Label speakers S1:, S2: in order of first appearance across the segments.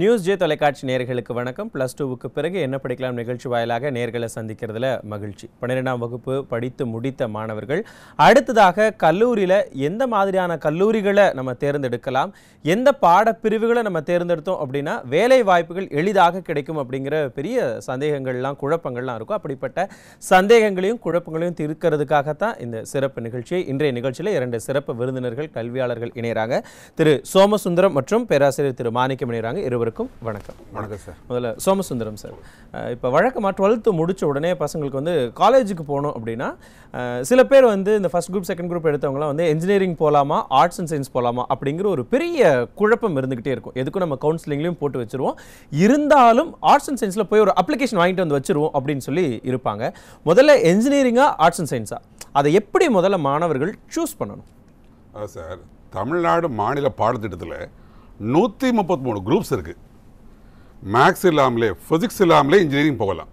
S1: news J தொலைக்காட்சி நேர்களுக்கு வணக்கம் ப்ளஸ் டூவுக்கு பிறகு என்ன படிக்கலாம் நிகழ்ச்சி வாயிலாக நேர்களை சந்திக்கிறதுல மகிழ்ச்சி பன்னிரெண்டாம் வகுப்பு படித்து முடித்த மாணவர்கள் அடுத்ததாக கல்லூரியில் எந்த மாதிரியான கல்லூரிகளை நம்ம தேர்ந்தெடுக்கலாம் எந்த பாடப்பிரிவுகளை நம்ம தேர்ந்தெடுத்தோம் அப்படின்னா வேலை வாய்ப்புகள் எளிதாக கிடைக்கும் அப்படிங்கிற பெரிய சந்தேகங்கள்லாம் குழப்பங்கள்லாம் இருக்கும் அப்படிப்பட்ட சந்தேகங்களையும் குழப்பங்களையும் தீர்க்கிறதுக்காகத்தான் இந்த சிறப்பு நிகழ்ச்சியை இன்றைய நிகழ்ச்சியில் இரண்டு சிறப்பு விருந்தினர்கள் கல்வியாளர்கள் இணைகிறாங்க திரு சோமசுந்தரம் மற்றும் பேராசிரியர் திரு மாணிக்கம் இணைகிறாங்க இருவர் அனைவருக்கும் வணக்கம் வணக்கம் சார் முதல்ல சோமசுந்தரம் சார் இப்போ வழக்கமாக டுவெல்த்து முடித்த உடனே பசங்களுக்கு வந்து காலேஜுக்கு போகணும் அப்படின்னா சில பேர் வந்து இந்த ஃபஸ்ட் குரூப் செகண்ட் குரூப் எடுத்தவங்களாம் வந்து இன்ஜினியரிங் போகலாமா ஆர்ட்ஸ் அண்ட் சயின்ஸ் போகலாமா அப்படிங்கிற ஒரு பெரிய குழப்பம் இருந்துக்கிட்டே இருக்கும் எதுக்கும் நம்ம கவுன்சிலிங்லேயும் போட்டு வச்சுருவோம் இருந்தாலும் ஆர்ட்ஸ் அண்ட் சயின்ஸில் போய் ஒரு அப்ளிகேஷன் வாங்கிட்டு வந்து வச்சுருவோம் அப்படின்னு சொல்லி இருப்பாங்க முதல்ல என்ஜினியரிங்காக
S2: ஆர்ட்ஸ் அண்ட் சயின்ஸாக அதை எப்படி முதல்ல மாணவர்கள் சூஸ் பண்ணணும் சார் தமிழ்நாடு மாநில பாடத்திட்டத்தில் நூற்றி முப்பத்தி மூணு குரூப்ஸ் இருக்குது மேக்ஸ் இல்லாமலே ஃபிசிக்ஸ் இல்லாமலே இன்ஜினியரிங் போகலாம்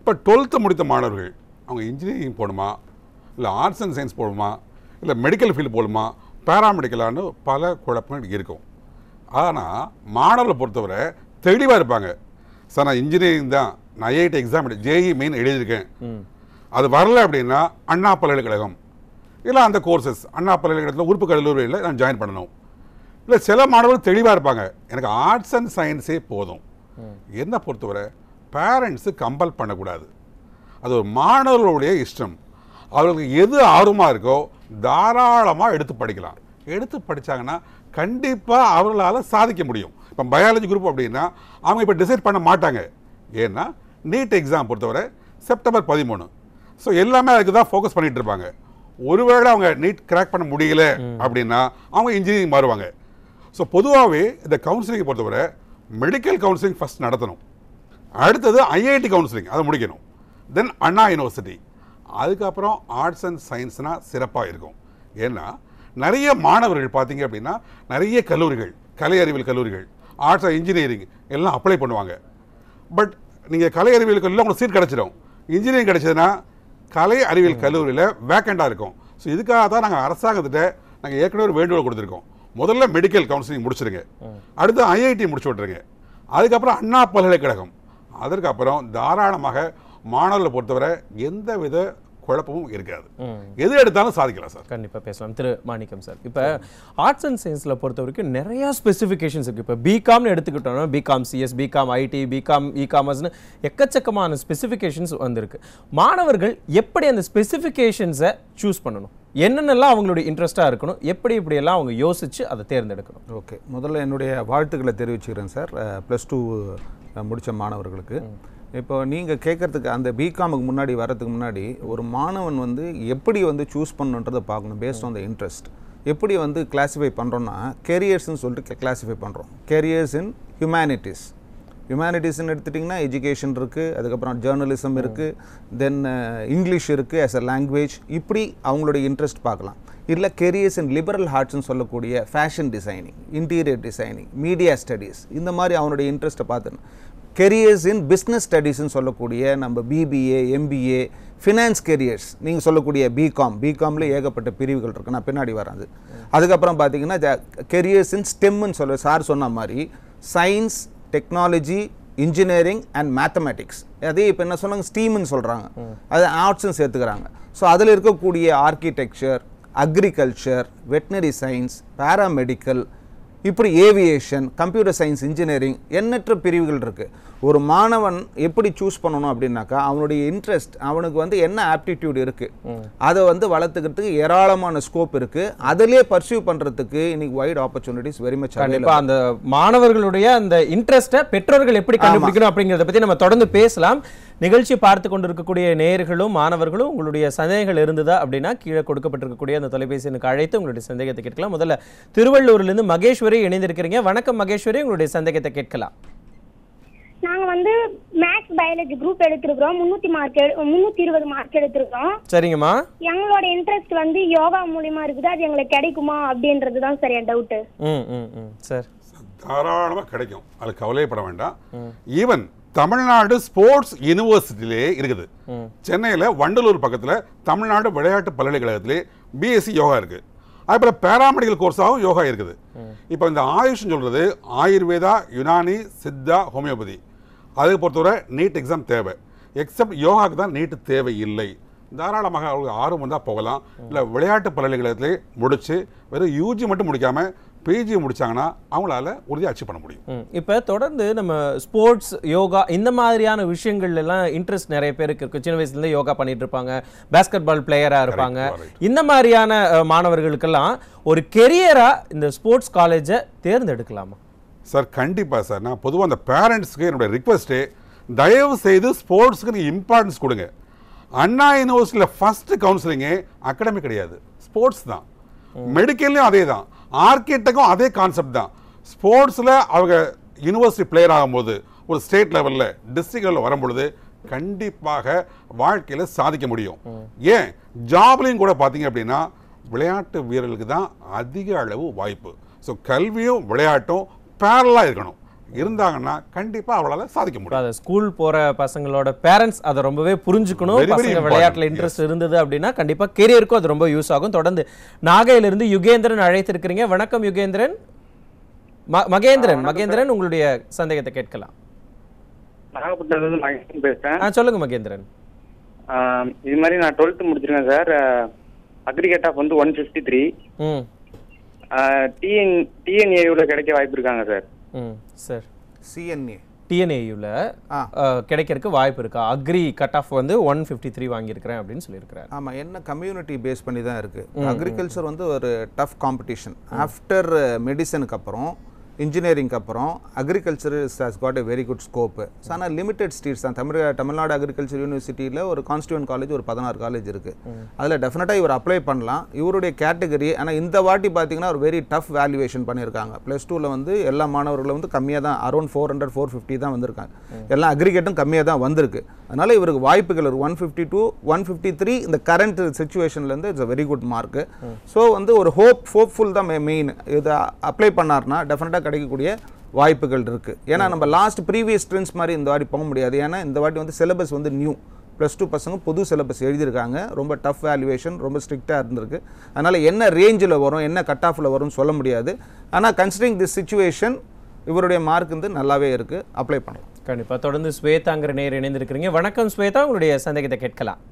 S2: இப்போ டுவெல்த்து முடித்த மாணவர்கள் அவங்க இன்ஜினியரிங் போகணுமா இல்லை ஆர்ட்ஸ் அண்ட் சயின்ஸ் போகணுமா இல்லை மெடிக்கல் ஃபீல்டு போகணுமா பேராமெடிக்கலான்னு பல குழப்பங்கள் இருக்கும் ஆனால் மாணவர்களை பொறுத்தவரை தெளிவாக இருப்பாங்க சார் நான் இன்ஜினியரிங் தான் நான் ஐஐடி எக்ஸாம் ஜேஇ மெயின் எழுதியிருக்கேன் அது வரல அப்படின்னா அண்ணா பல்கலைக்கழகம் இல்லை அந்த கோர்சஸ் அண்ணா பல்கலைக்கழகத்தில் உறுப்பு கல்லூரியில் நான் ஜாயின் பண்ணணும் இல்லை சில மாணவர்கள் தெளிவாக இருப்பாங்க எனக்கு ஆர்ட்ஸ் அண்ட் சயின்ஸே போதும் என்ன பொறுத்தவரை பேரண்ட்ஸு கம்பல் பண்ணக்கூடாது அது ஒரு மாணவர்களுடைய இஷ்டம் அவர்களுக்கு எது ஆர்வமாக இருக்கோ தாராளமாக எடுத்து படிக்கலாம் எடுத்து படித்தாங்கன்னா கண்டிப்பாக அவர்களால் சாதிக்க முடியும் இப்போ பயாலஜி குரூப் அப்படின்னா அவங்க இப்போ டிசைட் பண்ண மாட்டாங்க ஏன்னா நீட் எக்ஸாம் பொறுத்தவரை செப்டம்பர் பதிமூணு ஸோ எல்லாமே அதுக்கு தான் ஃபோக்கஸ் பண்ணிகிட்டு இருப்பாங்க ஒருவேளை அவங்க நீட் கிராக் பண்ண முடியல அப்படின்னா அவங்க இன்ஜினியரிங் மாறுவாங்க ஸோ பொதுவாகவே இந்த கவுன்சிலிங்கை பொறுத்தவரை மெடிக்கல் கவுன்சிலிங் ஃபஸ்ட் நடத்தணும் அடுத்தது ஐஐடி கவுன்சிலிங் அதை முடிக்கணும் தென் அண்ணா யூனிவர்சிட்டி அதுக்கப்புறம் ஆர்ட்ஸ் அண்ட் சயின்ஸ்னால் சிறப்பாக இருக்கும் ஏன்னா நிறைய மாணவர்கள் பார்த்தீங்க அப்படின்னா நிறைய கல்லூரிகள் கலை அறிவியல் கல்லூரிகள் ஆர்ட்ஸ் அண்ட் இன்ஜினியரிங் எல்லாம் அப்ளை பண்ணுவாங்க பட் நீங்கள் கலை அறிவியல் கல்லூரியில் உங்களுக்கு சீட் கிடச்சிடும் இன்ஜினியரிங் கிடச்சதுன்னா கலை அறிவியல் கல்லூரியில் வேக்கண்டாக இருக்கும் ஸோ இதுக்காக தான் நாங்கள் அரசாங்கத்திட்ட நாங்கள் ஏற்கனவே ஒரு வேண்டுகோள் கொடுத்துருக்கோம் முதல்ல மெடிக்கல் கவுன்சிலிங் முடிச்சிருங்க அடுத்து ஐஐடி முடிச்சு விட்ருங்க அதுக்கப்புறம் அண்ணா பல்கலைக்கழகம் அதற்கப்புறம் தாராளமாக மாணவர்களை பொறுத்தவரை எந்தவித குழப்பமும் இருக்காது எது எடுத்தாலும் சாதிக்கலாம் சார் கண்டிப்பாக பேசலாம் திரு மாணிக்கம் சார் இப்போ
S1: ஆர்ட்ஸ் அண்ட் சயின்ஸில் பொறுத்த வரைக்கும் நிறையா ஸ்பெசிஃபிகேஷன்ஸ் இருக்குது இப்போ பிகாம்னு எடுத்துக்கிட்டோம் BCom CS BCom IT BCom இ காமர்ஸ்னு எக்கச்சக்கமான ஸ்பெசிஃபிகேஷன்ஸ் வந்திருக்கு மாணவர்கள் எப்படி அந்த ஸ்பெசிஃபிகேஷன்ஸை சூஸ் பண்ணணும் என்னென்னலாம் அவங்களுடைய இன்ட்ரெஸ்ட்டாக இருக்கணும் எப்படி இப்படியெல்லாம் அவங்க
S3: யோசித்து அதை தேர்ந்தெடுக்கணும் ஓகே முதல்ல என்னுடைய வாழ்த்துக்களை தெரிவிச்சுக்கிறேன் சார் ப்ளஸ் டூ முடித்த மாணவர்களுக்கு இப்போ நீங்கள் கேட்குறதுக்கு அந்த பிகாமுக்கு முன்னாடி வரதுக்கு முன்னாடி ஒரு மாணவன் வந்து எப்படி வந்து சூஸ் பண்ணுன்றதை பார்க்கணும் பேஸ்ட் ஆன் த இன்ட்ரெஸ்ட் எப்படி வந்து கிளாஸிஃபை பண்ணுறோன்னா கெரியர்ஸ்ன்னு சொல்லிட்டு கிளாஸிஃபை பண்ணுறோம் கெரியர்ஸ் இன் ஹியூமனிட்டிஸ் ஹியூமானிட்டிஸ்ன்னு எடுத்துட்டிங்கன்னா எஜுகேஷன் இருக்குது அதுக்கப்புறம் ஜேர்னலிசம் இருக்குது தென் இங்கிலீஷ் இருக்குது ஆஸ் அ லாங்குவேஜ் இப்படி அவங்களுடைய இன்ட்ரெஸ்ட் பார்க்கலாம் இல்லை கெரியர்ஸ் இன் லிபரல் ஹார்ட்ஸ்னு சொல்லக்கூடிய fashion designing interior designing media studies இந்த மாதிரி அவனுடைய இன்ட்ரெஸ்ட்டை பார்த்துன்னு கெரியர்ஸ் இன் பிஸ்னஸ் ஸ்டடீஸ்னு சொல்லக்கூடிய நம்ம பிபிஏ எம்பிஏ ஃபினான்ஸ் கெரியர்ஸ் நீங்கள் சொல்லக்கூடிய பிகாம் பிகாமில் ஏகப்பட்ட பிரிவுகள் இருக்குது நான் பின்னாடி வரேன் அது அதுக்கப்புறம் பார்த்தீங்கன்னா கெரியர்ஸ் இன் ஸ்டெம்னு சொல்ல சார் சொன்ன மாதிரி science technology engineering and mathematics அதே இப்போ என்ன சொன்னாங்க ஸ்டீம்னு சொல்கிறாங்க அது ஆர்ட்ஸும் சேர்த்துக்கிறாங்க ஸோ அதில் இருக்கக்கூடிய architecture agriculture veterinary science paramedical இப்படி ஏவியேஷன் கம்ப்யூட்டர் சயின்ஸ் இன்ஜினியரிங் எண்ணற்ற பிரிவுகள் இருக்குது ஒரு மாணவன் எப்படி சூஸ் பண்ணணும் அப்படின்னாக்கா அவனுடைய இன்ட்ரெஸ்ட் அவனுக்கு வந்து என்ன ஆப்டிடியூட் இருக்குது அதை வந்து வளர்த்துக்கிறதுக்கு ஏராளமான ஸ்கோப் இருக்குது அதிலே பர்சியூ பண்ணுறதுக்கு இன்னைக்கு வைட் ஆப்பர்ச்சுனிட்டிஸ் வெரி மச் கண்டிப்பாக அந்த மாணவர்களுடைய அந்த இன்ட்ரெஸ்ட்டை பெற்றோர்கள் எப்படி கண்டுபிடிக்கணும்
S1: அப்படிங்கிறத பற்றி நம்ம தொடர்ந்து பேசலாம் நிகழ்ச்சி பார்த்து கொண்டிருக்கக்கூடிய நேயர்களும் மாணவர்களும் உங்களுடைய சந்தேகங்கள் இருந்ததா அப்படின்னா கீழே கொடுக்கப்பட்டிருக்கக்கூடிய அந்த தொலைபேசி எனக்கு அழைத்து உங்களுடைய சந்தேகத்தை கேட்கலாம் முதல்ல திருவள்ளூர்லேருந்து மகேஸ்வரி இணைந்திருக்கிறீங்க வணக்கம் மகேஸ்வரி உங்களுடைய சந்தேகத்தை கேட்கலாம்
S4: நாங்க வந்து மேக்ஸ் பயாலஜி குரூப் எடுத்திருக்கிறோம் முன்னூத்தி மார்க் முன்னூத்தி இருபது மார்க் எடுத்திருக்கோம் சரிங்கம்மா எங்களோட இன்ட்ரெஸ்ட் வந்து யோகா மூலியமா இருக்குது அது எங்களுக்கு கிடைக்குமா அப்படின்றதுதான் சரியா தான் சரி
S2: என் டவுட் சார் தாராளமாக கிடைக்கும் அது கவலைப்பட வேண்டாம் ஈவன் தமிழ்நாடு ஸ்போர்ட்ஸ் யூனிவர்சிட்டியிலே இருக்குது சென்னையில் வண்டலூர் பக்கத்தில் தமிழ்நாடு விளையாட்டு பல்கலைக்கழகத்திலே பிஎஸ்சி யோகா இருக்குது அதே போல் பேராமெடிக்கல் கோர்ஸாகவும் யோகா இருக்குது இப்போ இந்த ஆயுஷ்னு சொல்கிறது ஆயுர்வேதா யுனானி சித்தா ஹோமியோபதி அதுக்கு பொறுத்தவரை நீட் எக்ஸாம் தேவை எக்ஸப்ட் யோகாவுக்கு தான் நீட்டு தேவை இல்லை தாராளமாக அவங்களுக்கு ஆர்வம் தான் போகலாம் இல்லை விளையாட்டு பல்கலைக்கழகத்திலே முடித்து வெறும் யூஜி மட்டும் முடிக்காமல் பேஜை முடித்தாங்கன்னா அவங்களால உறுதியாக அச்சீவ் பண்ண முடியும் இப்போ தொடர்ந்து நம்ம
S1: ஸ்போர்ட்ஸ் யோகா இந்த மாதிரியான விஷயங்கள்லாம் இன்ட்ரெஸ்ட் நிறைய பேருக்கு இருக்குது சின்ன வயசுலேருந்து யோகா பண்ணிட்டு இருப்பாங்க பேஸ்கெட் பால் பிளேயராக இருப்பாங்க இந்த மாதிரியான மாணவர்களுக்கெல்லாம் ஒரு கெரியராக
S2: இந்த ஸ்போர்ட்ஸ் காலேஜை தேர்ந்தெடுக்கலாமா சார் கண்டிப்பாக சார் நான் பொதுவாக அந்த பேரண்ட்ஸ்க்கு என்னுடைய ரிக்வெஸ்ட்டு தயவு செய்து ஸ்போர்ட்ஸுக்கு நீங்கள் இம்பார்ட்டன்ஸ் கொடுங்க அண்ணா யூனிவர்சிட்டியில் ஃபஸ்ட்டு கவுன்சிலிங்கு அகாடமி கிடையாது ஸ்போர்ட்ஸ் தான் மெடிக்கல்லையும் அதே தான் ஆர்கிடெக்கும் அதே கான்செப்ட் தான் ஸ்போர்ட்ஸில் அவங்க யூனிவர்சிட்டி பிளேயர் ஆகும்போது ஒரு ஸ்டேட் லெவலில் டிஸ்ட்ரிக்ட் லெவலில் வரும்பொழுது கண்டிப்பாக வாழ்க்கையில் சாதிக்க முடியும் ஏன் ஜாப்லையும் கூட பார்த்தீங்க அப்படின்னா விளையாட்டு வீரர்களுக்கு தான் அதிக அளவு வாய்ப்பு ஸோ கல்வியும் விளையாட்டும் பேரலாக இருக்கணும் இருந்தாங்கன்னா கண்டிப்பா அவளால் சாதிக்க முடியாது ஸ்கூல் போற பசங்களோட பேரண்ட்ஸ் அதை ரொம்பவே புரிஞ்சுக்கணும் பசங்க விளையாட்டில் இன்ட்ரெஸ்ட்
S1: இருந்தது அப்படின்னா கண்டிப்பா கெரியருக்கும் அது ரொம்ப யூஸ் ஆகும் தொடர்ந்து நாகையிலிருந்து யுகேந்திரன் அழைத்திருக்கிறீங்க வணக்கம் யுகேந்திரன் மகேந்திரன் மகேந்திரன் உங்களுடைய சந்தேகத்தை கேட்கலாம்
S4: நாகப்பட்டினத்துலேருந்து மகேந்திரன் மகேந்திரன் இது மாதிரி நான் டுவெல்த் முடிச்சிருக்கேன் சார் அக்ரிகேட் ஆஃப் வந்து ஒன் ஃபிஃப்டி த்ரீ டிஎன் டிஎன்ஏவில் கிடைக்க வாய்ப்பு இருக்காங்க சார் சார் சிஎன்ஏ
S1: டிஎன்ஏயூவில் கிடைக்கிறதுக்கு வாய்ப்பு இருக்கா அக்ரி கட் ஆஃப் வந்து ஒன் ஃபிஃப்டி த்ரீ வாங்கியிருக்கிறேன் அப்படின்னு சொல்லியிருக்கிறாரு
S3: ஆமாம் என்ன கம்யூனிட்டி பேஸ் பண்ணி தான் இருக்குது அக்ரிகல்ச்சர் வந்து ஒரு டஃப் காம்படிஷன் ஆஃப்டர் மெடிசனுக்கு அப்புறம் இன்ஜினியரிங் அப்புறம் agriculture is got a very good scope so ஆனால் லிமிடெட் ஸ்டேட்ஸ் தான் தமிழக தமிழ்நாடு அக்ரிகல்ச்சர் யூனிவர்சிட்டியில் ஒரு கான்ஸ்டியூன் காலேஜ் ஒரு பதினாறு காலேஜ் இருக்குது அதில் டெஃபினட்டாக இவர் அப்ளை பண்ணலாம் இவருடைய கேட்டகரி ஆனால் இந்த வாட்டி பார்த்தீங்கன்னா ஒரு வெரி டஃப் வேல்யூவேஷன் பண்ணியிருக்காங்க ப்ளஸ் டூவில் வந்து எல்லா மாணவர்களும் வந்து கம்மியாக தான் around four hundred four fifty தான் வந்திருக்காங்க எல்லாம் அக்ரிகேட்டும் கம்மியாக தான் வந்திருக்கு அதனால் இவருக்கு வாய்ப்புகள் ஒரு one fifty two one fifty three இந்த கரண்ட் சுச்சுவேஷன்லேருந்து it's a very good mark so வந்து ஒரு ஹோப் ஹோப்ஃபுல் தான் மெயின் இதை அப்ளை பண்ணார்னா டெஃபினட்டாக கிடைக்கக்கூடிய வாய்ப்புகள் இருக்குது ஏன்னா நம்ம லாஸ்ட் ப்ரீவியஸ் ட்ரெண்ட்ஸ் மாதிரி இந்த வாட்டி போக முடியாது ஏன்னா இந்த வாட்டி வந்து சிலபஸ் வந்து நியூ ப்ளஸ் டூ பசங்க புது சிலபஸ் எழுதியிருக்காங்க ரொம்ப டஃப் வேல்யூவேஷன் ரொம்ப ஸ்ட்ரிக்டாக இருந்திருக்கு அதனால் என்ன ரேஞ்சில் வரும் என்ன கட் ஆஃபில் வரும்னு சொல்ல முடியாது ஆனால் கன்சிடரிங் திஸ் சுச்சுவேஷன் இவருடைய மார்க் வந்து நல்லாவே இருக்குது அப்ளை பண்ணலாம்
S1: கண்டிப்பாக தொடர்ந்து ஸ்வேதாங்கிற நேர் இணைந்திருக்கிறீங்க வணக்கம் ஸ்வேதா உங்களுடைய சந்தேகத்தை கேட்கலாம்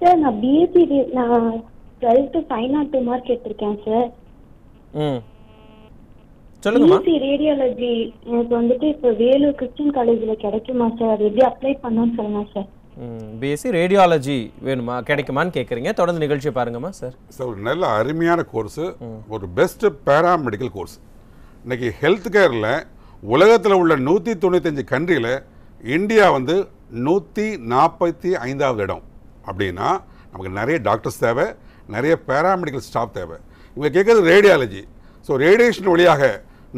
S4: சார் நான் பிஎஸ்சி நான் டுவெல்த்து ஃபைன் ஆர்ட் மார்க் எடுத்திருக்கேன் சார்
S1: ம் சொல்லுங்கம்மா
S4: ரேடியாலஜி
S1: பிஎஸ்சி ரேடியாலஜி வேணுமா கிடைக்குமான்னு கேட்குறீங்க தொடர்ந்து நிகழ்ச்சியை பாருங்கம்மா சார்
S2: சார் ஒரு நல்ல அருமையான கோர்ஸு ஒரு பெஸ்ட்டு மெடிக்கல் கோர்ஸ் இன்னைக்கு ஹெல்த் கேரில் உலகத்தில் உள்ள நூற்றி தொண்ணூத்தஞ்சு கண்ட்ரியில் இந்தியா வந்து நூற்றி நாற்பத்தி ஐந்தாவது இடம் அப்படின்னா நமக்கு நிறைய டாக்டர்ஸ் தேவை நிறைய பேரா மெடிக்கல் ஸ்டாஃப் தேவை இவங்க கேட்குறது ரேடியாலஜி ஸோ ரேடியேஷன் வழியாக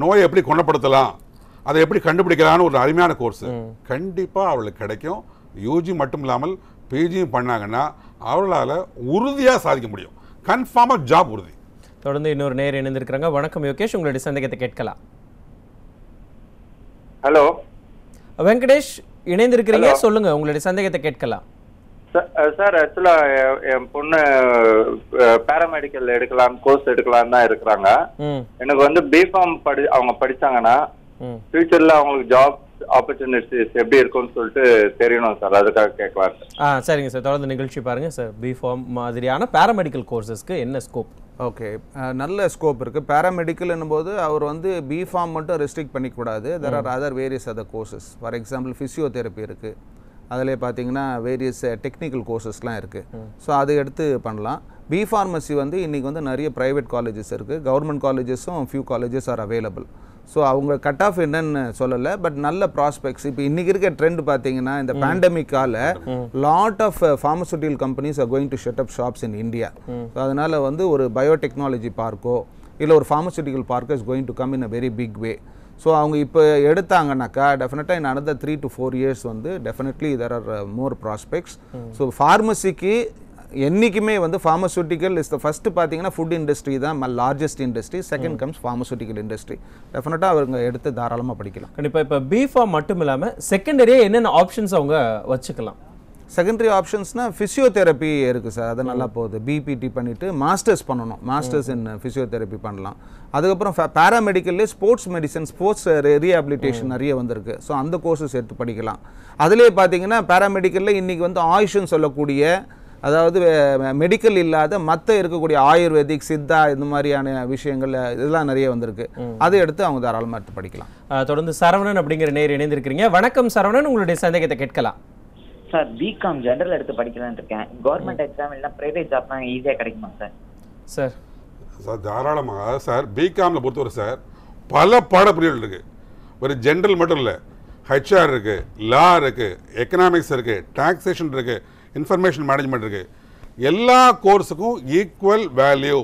S2: நோயை எப்படி குணப்படுத்தலாம் அதை எப்படி கண்டுபிடிக்கலாம்னு ஒரு அருமையான கோர்ஸ் கண்டிப்பாக அவளுக்கு கிடைக்கும் யூஜி மட்டும் இல்லாமல் பிஜியும் பண்ணாங்கன்னா அவளால் உறுதியாக சாதிக்க முடியும் கன்ஃபார்மாக ஜாப் உறுதி தொடர்ந்து இன்னொரு நேர்
S1: இணைந்திருக்கிறாங்க வணக்கம் யோகேஷ் உங்களுடைய சந்தேகத்தை கேட்கலாம் ஹலோ வெங்கடேஷ் இணைந்திருக்கிறீங்க சொல்லுங்க உங்களுடைய சந்தேகத்தை கேட்கலாம்
S4: சார் uh, ஆக்சுவலா என் பொண்ணு பேராமெடிக்கல் எடுக்கலாம் கோர்ஸ் எடுக்கலாம் தான் இருக்கிறாங்க எனக்கு வந்து பிஃபார்ம் படி அவங்க படிச்சாங்கன்னா ஃபியூச்சர்ல அவங்களுக்கு ஜாப் ஆப்பர்ச்சுனிட்டிஸ் எப்படி இருக்கும்னு சொல்லிட்டு தெரியணும் சார் அதுக்காக கேட்கலாம்
S1: ஆ சரிங்க சார் தொடர்ந்து நிகழ்ச்சி பாருங்க
S3: சார் பிஃபார்ம் மாதிரியான பேராமெடிக்கல் கோர்சஸ்க்கு என்ன ஸ்கோப் ஓகே நல்ல ஸ்கோப் இருக்குது பேராமெடிக்கல் போது அவர் வந்து பிஃபார்ம் மட்டும் ரெஸ்ட்ரிக்ட் பண்ணிக்கூடாது there are other various other courses for example physiotherapy இருக்குது அதில் பார்த்தீங்கன்னா வேரியஸ் டெக்னிக்கல் கோர்சஸ்லாம் இருக்குது ஸோ அதை எடுத்து பண்ணலாம் பி ஃபார்மசி வந்து இன்றைக்கி வந்து நிறைய ப்ரைவேட் காலேஜஸ் இருக்குது கவர்மெண்ட் காலேஜஸும் few colleges are available so அவங்க கட் ஆஃப் என்னன்னு சொல்லலை பட் நல்ல ப்ராஸ்பெக்ட்ஸ் இப்போ இன்றைக்கி இருக்க ட்ரெண்ட் பார்த்தீங்கன்னா இந்த பேண்டமிக்கால lot of pharmaceutical companies are going to set up shops in India so அதனால் வந்து ஒரு பயோடெக்னாலஜி பார்க்கோ இல்லை ஒரு ஃபார்மசூட்டிக்கல் பார்க்கோ is going to come in a very big way so அவங்க இப்போ எடுத்தாங்கனாக்கா டெஃபினட்டாக in another three to four years வந்து definitely there are more prospects so ஃபார்மசிக்கு என்றைக்குமே வந்து ஃபார்மசூட்டிக்கல் இஸ் த ஃபஸ்ட்டு பார்த்தீங்கன்னா ஃபுட் இண்டஸ்ட்ரி தான் largest industry second comes pharmaceutical industry டெஃபினட்டாக அவங்க எடுத்து தாராளமாக படிக்கலாம் கண்டிப்பாக இப்போ பிஃபார்ம் மட்டும் இல்லாமல் செகண்டரியே என்னென்ன ஆப்ஷன்ஸ் அவங்க வச்சுக்கலாம் செகண்டரி ஆப்ஷன்ஸ்னால் ஃபிசியோதெரப்பி இருக்குது சார் அது நல்லா போகுது பிபிடி பண்ணிவிட்டு மாஸ்டர்ஸ் பண்ணணும் மாஸ்டர்ஸ் இன் ஃபிசியோதெரப்பி பண்ணலாம் அதுக்கப்புறம் பேராமெடிக்கல்லே ஸ்போர்ட்ஸ் மெடிசன் ஸ்போர்ட்ஸ் ரீஹாபிலிட்டேஷன் நிறைய வந்திருக்கு ஸோ அந்த கோர்ஸஸ் எடுத்து படிக்கலாம் அதிலே பார்த்தீங்கன்னா பேராமெடிக்கலில் இன்றைக்கி வந்து ஆயுஷன் சொல்லக்கூடிய அதாவது மெடிக்கல் இல்லாத மற்ற இருக்கக்கூடிய ஆயுர்வேதிக் சித்தா இந்த மாதிரியான விஷயங்கள் இதெல்லாம் நிறைய வந்திருக்கு அதை எடுத்து அவங்க தாராளமாக எடுத்து படிக்கலாம்
S1: தொடர்ந்து சரவணன் அப்படிங்கிற நேர் இணைந்திருக்கிறீங்க
S4: வணக்கம் சரவணன்
S1: உங்களுடைய சந்தேகத்தை கேட்கலாம்
S4: சார் பிகாம் ஜென்ரல் எடுத்து படிக்கலான்னு இருக்கேன் கவர்மெண்ட் எக்ஸாம் இல்லைனா பிரைவேட் ஜாப்லாம் ஈஸியாக கிடைக்குமா சார்
S2: சார் சார் தாராளமாக சார் பிகாமில் பொறுத்தவரை சார் பல பாடப்பிரிவுகள் இருக்குது ஒரு ஜென்ரல் மட்டும் இல்லை ஹெச்ஆர் இருக்குது லா இருக்குது எக்கனாமிக்ஸ் இருக்குது டாக்ஸேஷன் இருக்குது இன்ஃபர்மேஷன் மேனேஜ்மெண்ட் இருக்குது எல்லா கோர்ஸுக்கும் ஈக்குவல் வேல்யூ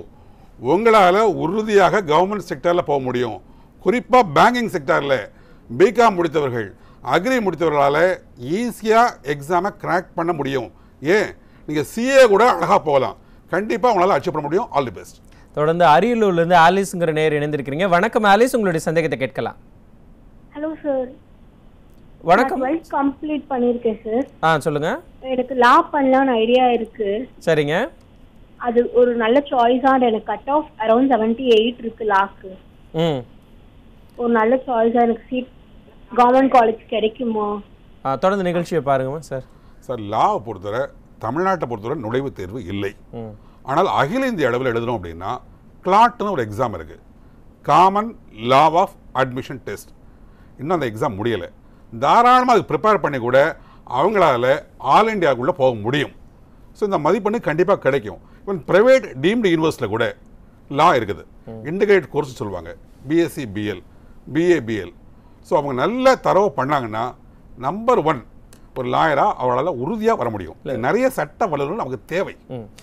S2: உங்களால் உறுதியாக கவர்மெண்ட் செக்டரில் போக முடியும் குறிப்பாக பேங்கிங் செக்டாரில் பிகாம் முடித்தவர்கள் அக்ரி முடித்தவர்களால் ஈஸியாக எக்ஸாமை கிராக் பண்ண முடியும் ஏன் நீங்கள் சிஏ கூட அழகாக போகலாம் கண்டிப்பாக உங்களால் அச்சீவ் பண்ண முடியும் ஆல் தி பெஸ்ட் தொடர்ந்து அரியலூர்லேருந்து ஆலிஸுங்கிற
S1: நேர் இணைந்திருக்கிறீங்க வணக்கம் ஆலிஸ் உங்களுடைய சந்தேகத்தை கேட்கலாம் ஹலோ சார் வணக்கம்
S4: கம்ப்ளீட் பண்ணியிருக்கேன் சார் ஆ சொல்லுங்கள் எனக்கு லா பண்ணலான்னு ஐடியா இருக்கு சரிங்க அது ஒரு நல்ல சாய்ஸா எனக்கு cut off around seventy eight இருக்கு லாக்கு ம் ஒரு நல்ல சாய்ஸாக எனக்கு சீட் கவர்மெண்ட் காலேஜ் கிடைக்குமா
S2: தொடர்ந்து நிகழ்ச்சியை பாருங்கம்மா சார் சார் லாவை பொறுத்தவரை தமிழ்நாட்டை பொறுத்தவரை நுழைவுத் தேர்வு இல்லை ஆனால் அகில இந்திய அளவில் எழுதணும் அப்படின்னா கிளாட்னு ஒரு எக்ஸாம் இருக்குது common law of admission test இன்னும் அந்த எக்ஸாம் முடியலை தாராளமாக அது ப்ரிப்பேர் பண்ணி கூட அவங்களால ஆல் இண்டியாவுக்குள்ளே போக முடியும் ஸோ இந்த மதிப்பெண்ணு கண்டிப்பாக கிடைக்கும் ஈவன் ப்ரைவேட் டீம்டு யூனிவர்ஸில் கூட லா இருக்குது இன்டிகிரேட் கோர்ஸ் சொல்லுவாங்க பிஎஸ்சி பிஎல் பிஏபிஎல் ஸோ அவங்க நல்ல தரவு பண்ணாங்கன்னா நம்பர் ஒன் ஒரு லாயரா அவளால் உறுதியாக வர முடியும் நிறைய சட்ட வல்லுநர்கள் நமக்கு தேவை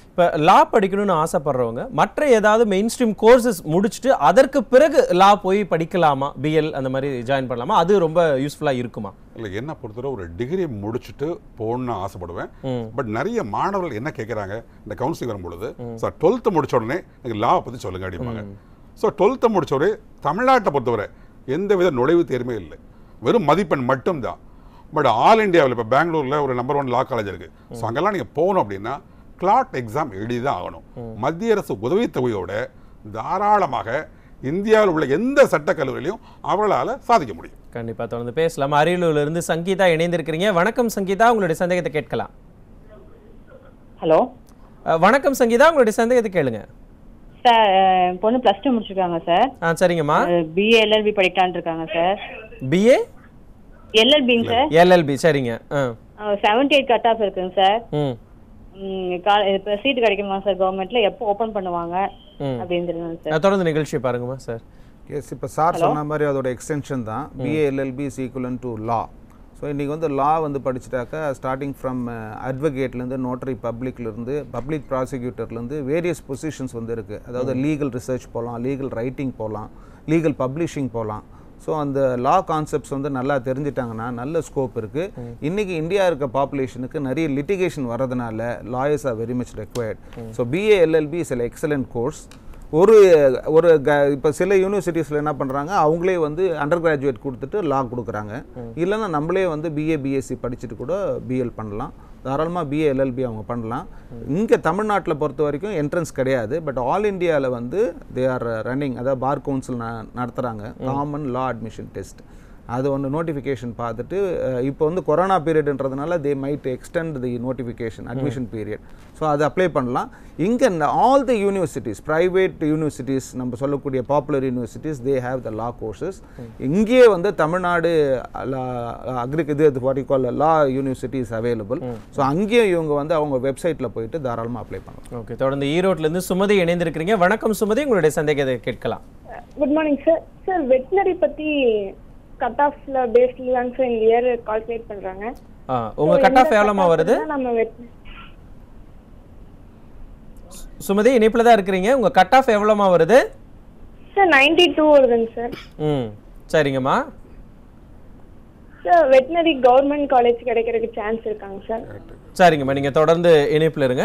S2: இப்போ லா படிக்கணும்னு ஆசைப்படுறவங்க மற்ற ஏதாவது மெயின் ஸ்ட்ரீம் கோர்சஸ் முடிச்சுட்டு
S1: அதற்கு பிறகு லா போய் படிக்கலாமா பிஎல் அந்த மாதிரி ஜாயின் பண்ணலாமா அது ரொம்ப யூஸ்ஃபுல்லாக இருக்குமா
S2: இல்லை என்ன பொறுத்தவரை ஒரு டிகிரி முடிச்சுட்டு போகணும்னு ஆசைப்படுவேன் பட் நிறைய மாணவர்கள் என்ன கேட்குறாங்க இந்த கவுன்சிலிங் வரும்பொழுது சார் டுவெல்த்து முடிச்ச உடனே எனக்கு லாவை பற்றி சொல்லுங்க அப்படிம்பாங்க ஸோ டுவெல்த்து முடிச்ச தமிழ்நாட்டை பொறுத்தவரை எந்தவித நுழைவுத் தேர்மே இல்லை வெறும் மதிப்பெண் மட்டும்தான் பட் ஆல் இண்டியாவில் இப்போ பெங்களூரில் ஒரு நம்பர் ஒன் லா காலேஜ் இருக்குது ஸோ அங்கெல்லாம் நீங்கள் போகணும் அப்படின்னா கிளாட் எக்ஸாம் எழுதி தான் ஆகணும் மத்திய அரசு உதவித்தொகையோட தாராளமாக இந்தியாவில் உள்ள எந்த சட்டக்கல்லூரிலையும் அவர்களால் சாதிக்க முடியும் கண்டிப்பாக தொடர்ந்து பேசலாம்
S1: இருந்து சங்கீதா இணைந்திருக்கிறீங்க வணக்கம் சங்கீதா உங்களுடைய சந்தேகத்தை கேட்கலாம் ஹலோ வணக்கம் சங்கீதா உங்களுடைய சந்தேகத்தை கேளுங்க
S4: சார் பொண்ணு ப்ளஸ் டூ முடிச்சிருக்காங்க சார் ஆ சரிங்கம்மா பிஏ எல்எல்பி படிக்கலான்னு இருக்காங்க சார் பிஏ எல்எல்பிங்க சார் எல்எல்பி சரிங்க செவன்டி எயிட் கட் ஆஃப் இருக்குங்க சார் இப்போ சீட் கிடைக்குமா சார் கவர்மெண்ட்ல எப்போ ஓப்பன் பண்ணுவாங்க அப்படின்னு
S3: தொடர்ந்து நிகழ்ச்சி பாருங்கம்மா சார் எஸ் இப்போ சார் சொன்ன மாதிரி அதோட எக்ஸ்டென்ஷன் தான் BA LLB equivalent to law so இன்றைக்கி வந்து லா வந்து படிச்சுட்டாக்க ஸ்டார்டிங் ஃப்ரம் அட்வொகேட்லேருந்து நோட்டரி பப்ளிக்லேருந்து பப்ளிக் ப்ராசிக்யூட்டர்லேருந்து வேரியஸ் பொசிஷன்ஸ் வந்து இருக்குது அதாவது லீகல் ரிசர்ச் போகலாம் லீகல் ரைட்டிங் போகலாம் லீகல் பப்ளிஷிங் போகலாம் ஸோ அந்த லா கான்செப்ட்ஸ் வந்து நல்லா தெரிஞ்சிட்டாங்கன்னா நல்ல ஸ்கோப் இருக்குது இன்றைக்கி இந்தியா இருக்க பாப்புலேஷனுக்கு நிறைய லிட்டிகேஷன் வரதுனால lawyers are very much required so BA LLB is எல் எக்ஸலண்ட் கோர்ஸ் ஒரு ஒரு க இப்போ சில யூனிவர்சிட்டிஸில் என்ன பண்ணுறாங்க அவங்களே வந்து அண்டர் கிராஜுவேட் கொடுத்துட்டு லா கொடுக்குறாங்க இல்லைன்னா நம்மளே வந்து பிஏ பிஎஸ்சி படிச்சுட்டு கூட பிஎல் பண்ணலாம் தாராளமாக பிஏ எல்எல்பி அவங்க பண்ணலாம் இங்கே தமிழ்நாட்டில் பொறுத்த வரைக்கும் என்ட்ரன்ஸ் கிடையாது பட் ஆல் இண்டியாவில் வந்து தே ஆர் ரன்னிங் அதாவது பார் கவுன்சில் நடத்துகிறாங்க காமன் லா அட்மிஷன் டெஸ்ட் அது ஒன்று நோட்டிஃபிகேஷன் பார்த்துட்டு இப்போ வந்து கொரோனா பீரியடுன்றதுனால they might extend the notification admission period so அது அப்ளை பண்ணலாம் இங்கே இந்த all the universities private universities நம்ம சொல்லக்கூடிய popular universities they have the law courses இங்கேயே வந்து தமிழ்நாடு அக்ரி இது what you law universities available so அங்கேயே இவங்க வந்து அவங்க வெப்சைட்டில் போயிட்டு தாராளமாக அப்ளை பண்ணலாம்
S1: ஓகே தொடர்ந்து ஈரோட்லேருந்து சுமதி இணைந்திருக்கிறீங்க வணக்கம் சுமதி உங்களுடைய சந்தேகத்தை கேட்கலாம்
S4: good morning sir sir veterinary பற்றி கட் ஆஃப்ல பேஸ்ல தான் சார் இந்த இயர் கால்குலேட் பண்றாங்க
S1: உங்க கட் ஆஃப் எவ்வளவு வருது நம்ம சுமதி இணைப்பில் தான் இருக்கிறீங்க உங்க கட் ஆஃப் எவ்வளோமா வருது
S4: சார் நைன்டி டூ வருதுங்க சார்
S1: ம் சரிங்கம்மா
S4: சார் வெட்டினரி கவர்மெண்ட் காலேஜ் கிடைக்கிறதுக்கு சான்ஸ் இருக்காங்க சார்
S2: சரிங்கம்மா நீங்கள் தொடர்ந்து இணைப்பில் இருங்க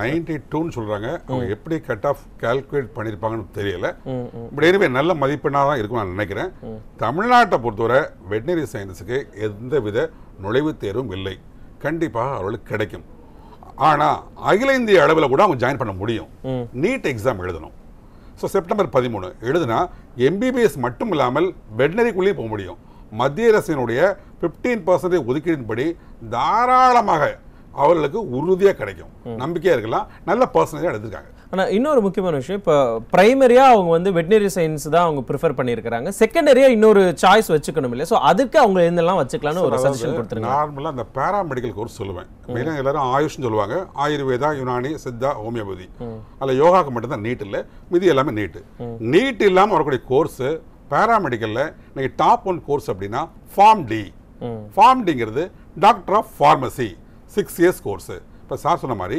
S2: நைன்டி டூன்னு சொல்கிறாங்க அவங்க எப்படி கட் ஆஃப் கால்குலேட் பண்ணியிருப்பாங்கன்னு தெரியல இப்படி எனிவே நல்ல மதிப்பெண்ணாக தான் இருக்கும் நான் நினைக்கிறேன் தமிழ்நாட்டை பொறுத்தவரை வெட்டினரி சயின்ஸுக்கு வித நுழைவுத் தேர்வும் இல்லை கண்டிப்பாக அவர்களுக்கு கிடைக்கும் ஆனால் அகில இந்திய அளவில் கூட அவங்க ஜாயின் பண்ண முடியும் நீட் எக்ஸாம் எழுதணும் ஸோ செப்டம்பர் பதிமூணு எழுதுனா எம்பிபிஎஸ் மட்டும் இல்லாமல் வெட்டினரிக்குள்ளேயே போக முடியும் மத்திய அரசினுடைய ஃபிஃப்டீன் பர்சன்டேஜ் ஒதுக்கீடின்படி தாராளமாக அவர்களுக்கு உறுதியாக கிடைக்கும் நம்பிக்கையாக இருக்கலாம் நல்ல பர்சனேஜாக எடுத்திருக்காங்க
S1: ஆனால் இன்னொரு முக்கியமான விஷயம் இப்போ ப்ரைமரியாக அவங்க வந்து வெட்டினரி சயின்ஸ் தான் அவங்க ப்ரிஃபர் பண்ணியிருக்கிறாங்க செகண்டரியாக இன்னொரு சாய்ஸ் வச்சுக்கணும் இல்லை ஸோ அதுக்கு அவங்க எந்தெல்லாம் வச்சுக்கலாம்னு ஒரு சஜஷன் கொடுத்துருக்காங்க
S2: நார்மலாக அந்த பேராமெடிக்கல் கோர்ஸ் சொல்லுவேன் மெயினாக எல்லாரும் ஆயுஷ்னு சொல்லுவாங்க ஆயுர்வேதா யுனானி சித்தா ஹோமியோபதி அதில் யோகாக்கு மட்டும்தான் நீட் இல்லை மிதி எல்லாமே நீட்டு நீட் இல்லாமல் வரக்கூடிய கோர்ஸு பேராமெடிக்கலில் இன்னைக்கு டாப் ஒன் கோர்ஸ் அப்படின்னா ஃபார்ம் டி ஃபார்ம் டிங்கிறது doctor of pharmacy six years course இப்போ சார் சொன்ன மாதிரி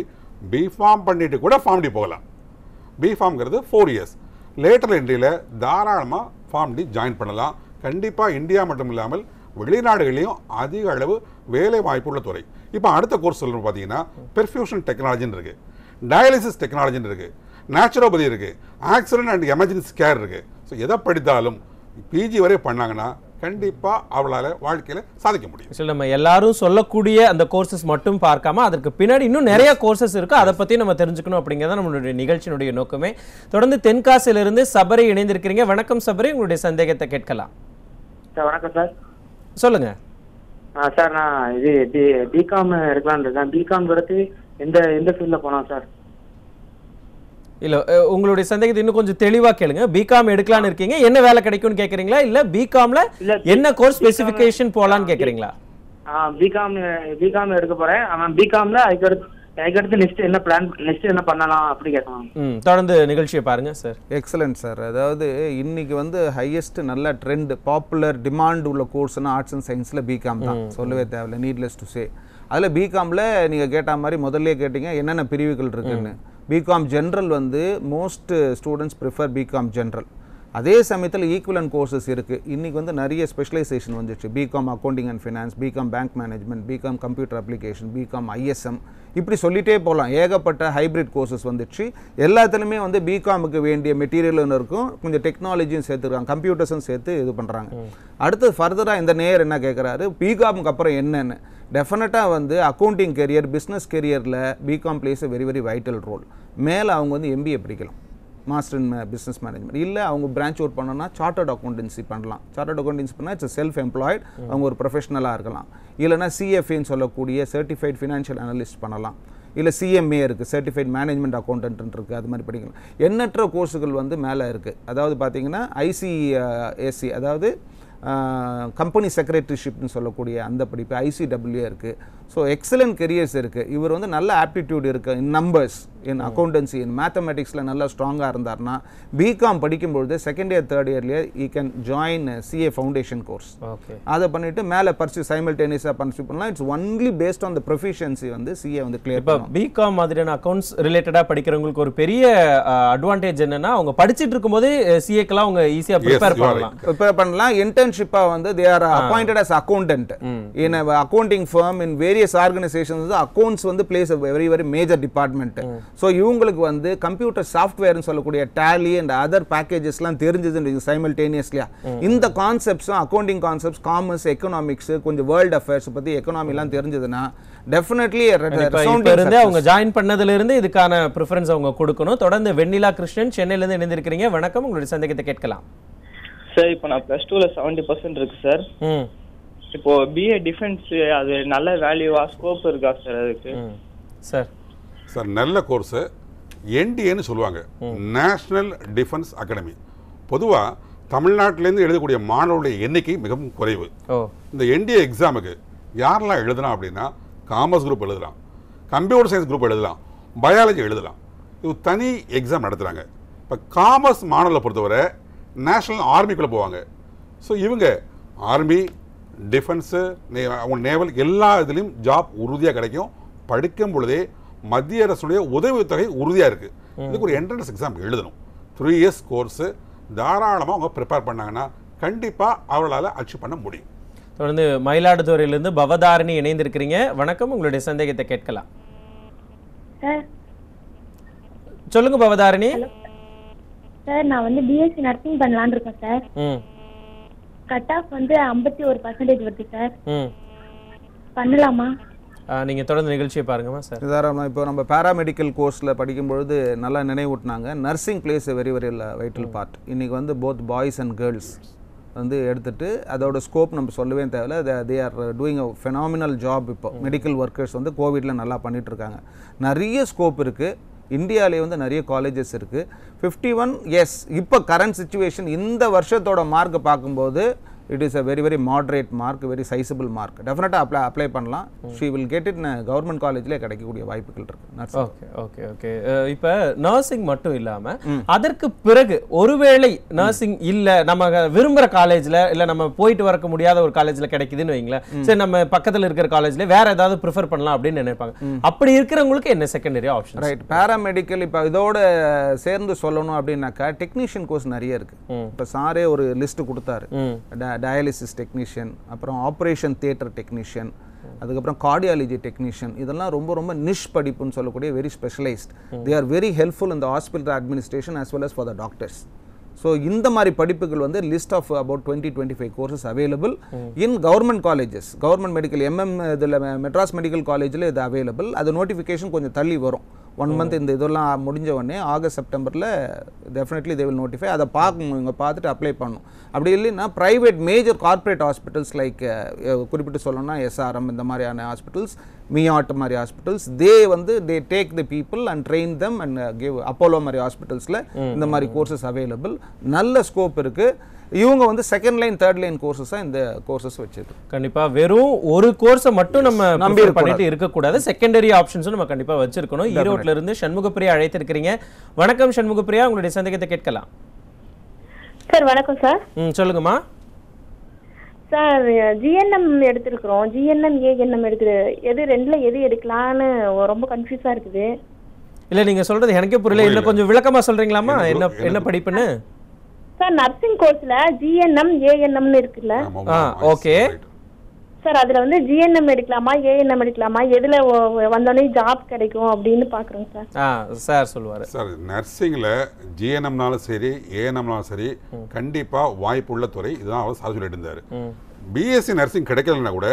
S2: பிஃபார்ம் பண்ணிவிட்டு கூட ஃபார்ம் டி போகலாம் பிஃபார்ம்ங்கிறது ஃபோர் இயர்ஸ் லேட்டர் இண்டியில் தாராளமாக ஃபார்ம் டி ஜாயின் பண்ணலாம் கண்டிப்பாக இந்தியா மட்டும் இல்லாமல் வெளிநாடுகளையும் அதிக அளவு வேலை வாய்ப்புள்ள துறை இப்போ அடுத்த கோர்ஸ் சொல்லணும் பார்த்தீங்கன்னா பெர்ஃபியூஷன் டெக்னாலஜின்னு இருக்குது டயாலிசிஸ் டெக்னாலஜின்னு இருக்குது நேச்சுரோபதி இருக்குது ஆக்சிடென்ட் அண்ட் எமர்ஜென்சி கேர் இருக்குது ஸோ எதை படித்தாலும் பிஜி வரை பண்ணாங்கன்னா கண்டிப்பாக அவளால் வாழ்க்கையில் சாதிக்க
S1: முடியும் சரி நம்ம எல்லாரும் சொல்லக்கூடிய அந்த கோர்சஸ் மட்டும் பார்க்காம அதற்கு பின்னாடி இன்னும் நிறைய கோர்சஸ் இருக்குது அதை பற்றி நம்ம தெரிஞ்சுக்கணும் அப்படிங்கிறத நம்மளுடைய நிகழ்ச்சியினுடைய நோக்கமே தொடர்ந்து தென்காசியிலிருந்து சபரி இணைந்திருக்கிறீங்க வணக்கம் சபரி உங்களுடைய சந்தேகத்தை கேட்கலாம் சார் வணக்கம் சார் சொல்லுங்க
S4: சார் நான் இது பிகாம் எடுக்கலான்னு இருக்கேன் பிகாம் எடுத்து எந்த எந்த ஃபீல்டில் போனோம் சார்
S1: இல்லை உங்களுடைய சந்தேகத்தை இன்னும் கொஞ்சம் தெளிவாக கேளுங்க பிகாம் எடுக்கலாம்னு இருக்கீங்க என்ன வேலை கிடைக்கும்னு கேட்குறீங்களா இல்லை பிகாமில் என்ன கோர்ஸ் ஸ்பெசிஃபிகேஷன் போகலான்னு கேட்குறீங்களா
S4: பிகாம் பிகாம் எடுக்க போகிறேன் ஆனால் பிகாமில் அதுக்கடுத்து அதுக்கடுத்து நெக்ஸ்ட் என்ன பிளான் நெக்ஸ்ட் என்ன பண்ணலாம் அப்படி கேட்கலாம்
S3: தொடர்ந்து நிகழ்ச்சியை பாருங்க சார் எக்ஸலன்ட் சார் அதாவது இன்னைக்கு வந்து ஹையஸ்ட் நல்ல ட்ரெண்ட் பாப்புலர் டிமாண்ட் உள்ள கோர்ஸ்னா ஆர்ட்ஸ் அண்ட் சயின்ஸில் பிகாம் தான் சொல்லவே தேவையில்லை நீட்லெஸ் டு சே அதில் பிகாமில் நீங்கள் கேட்ட மாதிரி முதல்ல கேட்டீங்க என்னென்ன பிரிவுகள் இருக்குன்னு பிகாம் ஜென்ரல் வந்து most students prefer BCom general அதே சமயத்தில் ஈக்குவலன் கோர்சஸ் இருக்குது இன்றைக்கி வந்து நிறைய ஸ்பெஷலைசேஷன் வந்துச்சு BCom accounting and finance BCom bank management BCom computer application BCom ISM இப்படி சொல்லிகிட்டே போகலாம் ஏகப்பட்ட ஹைப்ரிட் கோர்சஸ் வந்துச்சு எல்லாத்துலேயுமே வந்து பிகாமுக்கு வேண்டிய மெட்டீரியலும் இருக்கும் கொஞ்சம் டெக்னாலஜியும் சேர்த்துருக்காங்க கம்ப்யூட்டர்ஸும் சேர்த்து இது பண்ணுறாங்க அடுத்து ஃபர்தராக இந்த நேயர் என்ன கேட்குறாரு பிகாமுக்கு அப்புறம் என்னென்னு டெஃபினட்டாக வந்து அக்கௌண்டிங் கெரியர் பிஸ்னஸ் கெரியரில் BCom plays very very vital role மேலே அவங்க வந்து எம்பிஏ படிக்கலாம் மாஸ்டர் இன் பிஸ்னஸ் மேனேஜ்மெண்ட் இல்லை அவங்க பிரான்ச் ஓட் பண்ணணும்னா சார்ட்டர்ட் அக்கௌண்டன்சி பண்ணலாம் சார்ட்டர்ட் அக்கௌண்டன்சி பண்ணால் இட்ஸ் செல்ஃப் எம்ப்ளாய்ட் அவங்க ஒரு ப்ரொஃபஷனலாக இருக்கலாம் இல்லைனா சிஎஃப்ஏன்னு சொல்லக்கூடிய சர்டிஃபைட் ஃபினான்ஷியல் அனலிஸ்ட் பண்ணலாம் இல்லை சிஎம்ஏ இருக்குது சர்டிஃபைட் மேனேஜ்மெண்ட் அக்கௌண்டன்ட் இருக்குது அது மாதிரி படிக்கலாம் எண்ணற்ற கோர்ஸுகள் வந்து மேலே இருக்குது அதாவது பார்த்திங்கன்னா ஐசிஎஸ்சி uh, அதாவது கம்பெனி uh, செக்ரட்டரிஷிப்னு சொல்லக்கூடிய அந்த படிப்பு ஐசிடபிள்யூ இருக்குது ஸோ எக்ஸலன்ட் கெரியர்ஸ் இருக்குது இவர் வந்து நல்ல ஆப்டிடியூட் இருக்கு இன் நம்பர்ஸ் இன் அக்கௌண்டன்சி இன் மேத்தமெட்டிக்ஸில் நல்லா ஸ்ட்ராங்காக இருந்தார்னா பிகாம் படிக்கும்பொழுது செகண்ட் இயர் தேர்ட் இயர்லேயே he can join CA foundation course அதை பண்ணிவிட்டு மேலே பர்சியூ சைமல் டென்னிஸாக பர்சியூ பண்ணலாம் it's only based on the proficiency வந்து சிஏ வந்து கிளியர் இப்போ பிகாம் மாதிரியான
S1: அக்கௌண்ட்ஸ் ரிலேட்டடாக படிக்கிறவங்களுக்கு ஒரு பெரிய அட்வான்டேஜ் என்னன்னா அவங்க படிச்சுட்டு இருக்கும்போது சிஏக்கெல்லாம்
S3: அவங்க ஈஸியாக ப்ரிப்பேர் பண்ணலாம் ப்ரிப்பேர் பண்ணலாம் இன்டர்ன்ஷிப்பாக வந்து they are appointed as accountant in accounting firm in vary various organisations accounts வந்து plays very very major department so இவங்களுக்கு வந்து கம்ப்யூட்டர் சாஃப்ட்வேர்னு சொல்லக்கூடிய டேலி அண்ட் அதர் பேக்கேஜஸ்லாம் தெரிஞ்சதுன்றது சைமல்டேனியஸ்லியா இந்த கான்செப்ட்ஸும் அக்கௌண்டிங் கான்செப்ட்ஸ் காமர்ஸ் எக்கனாமிக்ஸ் கொஞ்சம் வேர்ல்ட் அஃபேர்ஸ் பற்றி எக்கனாமிலாம் தெரிஞ்சதுன்னா டெஃபினெட்லி இருந்து அவங்க ஜாயின் பண்ணதுலேருந்து
S1: இதுக்கான ப்ரிஃபரன்ஸ் அவங்க கொடுக்கணும் தொடர்ந்து வெண்ணிலா கிருஷ்ணன் சென்னையிலேருந்து இணைந்திருக்கிறீங்க வணக்கம் உங்களுடைய சந்தேகத்தை கேட்கலாம்
S4: சார் இப்போ நான் ப்ளஸ் டூவில் செவன்ட்டி பர்சன்ட் இருக்கு சார் இப்போ பிஏ டிஃபென்ஸ் அது நல்ல வேல்யூவா ஸ்கோப் இருக்கா சார் அதுக்கு
S2: சார் சார் நல்ல கோர்ஸு என்டிஏன்னு சொல்லுவாங்க நேஷ்னல் டிஃபென்ஸ் அகாடமி பொதுவாக தமிழ்நாட்டிலேருந்து எழுதக்கூடிய மாணவர்களுடைய எண்ணிக்கை மிகவும் குறைவு இந்த என்டிஏ எக்ஸாமுக்கு யாரெல்லாம் எழுதலாம் அப்படின்னா காமர்ஸ் குரூப் எழுதலாம் கம்ப்யூட்டர் சயின்ஸ் குரூப் எழுதலாம் பயாலஜி எழுதலாம் இது தனி எக்ஸாம் நடத்துகிறாங்க இப்போ காமர்ஸ் மாணவர்களை பொறுத்தவரை நேஷ்னல் ஆர்மிக்குள்ளே போவாங்க ஸோ இவங்க ஆர்மி டிஃபென்ஸு அவங்க நேவல் எல்லா இதுலேயும் ஜாப் உறுதியாக கிடைக்கும் படிக்கும் பொழுதே மத்திய அரசுடைய உதவித்தொகை உறுதியாக இருக்குது இதுக்கு ஒரு என்ட்ரன்ஸ் எக்ஸாம் எழுதணும் த்ரீ இயர்ஸ் கோர்ஸு தாராளமாக அவங்க ப்ரிப்பேர் பண்ணாங்கன்னா கண்டிப்பாக அவர்களால் அச்சீவ் பண்ண முடியும்
S1: தொடர்ந்து மயிலாடுதுறையிலிருந்து பவதாரணி இணைந்திருக்கிறீங்க வணக்கம் உங்களுடைய சந்தேகத்தை கேட்கலாம் சொல்லுங்க பவதாரணி
S4: சார் நான் வந்து பிஎஸ்சி நர்சிங் பண்ணலான் இருக்கேன் சார் கட் ஆஃப் வந்து ஐம்பத்தி ஒரு பர்சன்டேஜ் வருது சார் பண்ணலாமா
S1: நீங்க தொடர்ந்து நிகழ்ச்சியை பாருங்கம்மா சார்
S3: தாராளமாக இப்போ நம்ம பேராமெடிக்கல் கோர்ஸில் படிக்கும்பொழுது நல்லா நினைவூட்டினாங்க நர்சிங் பிளேஸ் வெரி வெரி இல்லை வைட்டல் பார்ட் இன்றைக்கி வந்து போத் பாய்ஸ் அண்ட் கேர்ள்ஸ் வந்து எடுத்துகிட்டு அதோட ஸ்கோப் நம்ம சொல்லவே தேவையில்ல they are doing a phenomenal job இப்போ மெடிக்கல் ஒர்க்கர்ஸ் வந்து கோவிடில் நல்லா இருக்காங்க நிறைய ஸ்கோப் இருக்குது இந்தியாவிலே வந்து நிறைய காலேஜஸ் இருக்குது ஃபிஃப்டி ஒன் எஸ் இப்போ கரண்ட் சுச்சுவேஷன் இந்த வருஷத்தோட மார்க்கை பார்க்கும்போது it is a very very moderate mark very sizable mark டெஃபினட்டாக அப்ளை அப்ளை பண்ணலாம் she will get it government காலேஜ்லேயே கிடைக்கக்கூடிய வாய்ப்புகள் இருக்கு ஓகே ஓகே ஓகே இப்போ நர்சிங் மட்டும் இல்லாமல் அதற்கு பிறகு ஒருவேளை
S1: நர்சிங் இல்லை நம்ம விரும்புகிற காலேஜில் இல்லை நம்ம போயிட்டு வரக்க முடியாத ஒரு காலேஜில் கிடைக்குதுன்னு வைங்களேன் சரி
S3: நம்ம பக்கத்தில் இருக்கிற காலேஜில் வேற ஏதாவது ப்ரிஃபர் பண்ணலாம் அப்படின்னு நினைப்பாங்க அப்படி இருக்கிறவங்களுக்கு என்ன செகண்டரி ஆப்ஷன் ரைட் பேராமெடிக்கல் இப்போ இதோட சேர்ந்து சொல்லணும் அப்படின்னாக்கா டெக்னீஷியன் கோர்ஸ் நிறைய இருக்கு இப்போ சாரே ஒரு லிஸ்ட் கொடுத்தாரு டயாலிசிஸ் டெக்னீஷியன் அப்புறம் ஆப்ரேஷன் தியேட்டர் டெக்னீஷியன் அதுக்கப்புறம் கார்டியாலஜி டெக்னீஷியன் இதெல்லாம் ரொம்ப ரொம்ப நிஷ் படிப்புன்னு சொல்லக்கூடிய very specialised they are very helpful இந்த hospital administration as well as for the doctors so இந்த மாதிரி படிப்புகள் வந்து list of about twenty twenty five courses available in government colleges government medical mm இதில் மெட்ராஸ் மெடிக்கல் காலேஜில் இது அவைலபிள் அது notification கொஞ்சம் தள்ளி வரும் ஒன் மந்த் இந்த இதெல்லாம் முடிஞ்ச உடனே ஆகஸ்ட் செப்டம்பரில் டெஃபினெட்லி தே வில் நோட்டிஃபை அதை பார்க்கணும் இவங்க பார்த்துட்டு அப்ளை பண்ணணும் அப்படி இல்லைன்னா private major corporate hospitals like குறிப்பிட்டு சொல்லணும்னா எஸ்ஆர்எம் இந்த மாதிரியான ஹாஸ்பிட்டல்ஸ் மியாட் மாதிரி ஹாஸ்பிட்டல்ஸ் தே வந்து they take the people and train them and give Apollo மாதிரி ஹாஸ்பிட்டல்ஸில் இந்த மாதிரி கோர்சஸ் அவைலபிள் நல்ல ஸ்கோப் இருக்குது இவங்க வந்து செகண்ட் லைன் தேர்ட் லைன் கோர்சஸாக இந்த கோர்சஸ் வச்சிருக்கு கண்டிப்பா வெறும்
S1: ஒரு கோர்ஸ் மட்டும் நம்ம நம்பி பண்ணிட்டு இருக்கக்கூடாது செகண்டரி ஆப்ஷன்ஸும் நம்ம கண்டிப்பா வச்சிருக்கணும் ஈரோட்ல இருந்து சண்முகப்பிரியா அழைத்திருக்கிறீங்க வணக்கம் சண்முகப்பிரியா உங்களுடைய சந்தேகத்தை கேட்கலாம்
S4: சார் வணக்கம் சார் ம் சொல்லுங்கம்மா சார் ஜிஎன்எம் எடுத்திருக்கிறோம் ஜிஎன்எம் ஏஎன்எம் எடுத்து எது ரெண்டுல எது எடுக்கலாம்னு ரொம்ப கன்ஃபியூஸாக இருக்குது
S1: இல்ல நீங்க சொல்றது எனக்கே புரியல இல்ல கொஞ்சம் விளக்கமா சொல்றீங்களாமா என்ன என்ன படிப்புன்னு
S4: சார் நர்சிங் கோர்ஸ்ல ஜிஎன்எம் ஏஎன்எம்னு இருக்குல்ல ஓகே சார் அதுல வந்து ஜிஎன்எம் எடுக்கலாமா ஏஎன்எம் எடுக்கலாமா எதுல வந்தோடனே ஜாப் கிடைக்கும் அப்படின்னு பாக்குறோம்
S2: சார் சார் சொல்லுவாரு சார் நர்சிங்ல ஜிஎன்எம்னாலும் சரி ஏஎன்எம்னாலும் சரி கண்டிப்பா வாய்ப்புள்ள துறை இதுதான் அவர் சார் சொல்லிட்டு இருந்தாரு பிஎஸ்சி நர்சிங் கிடைக்கலன்னா கூட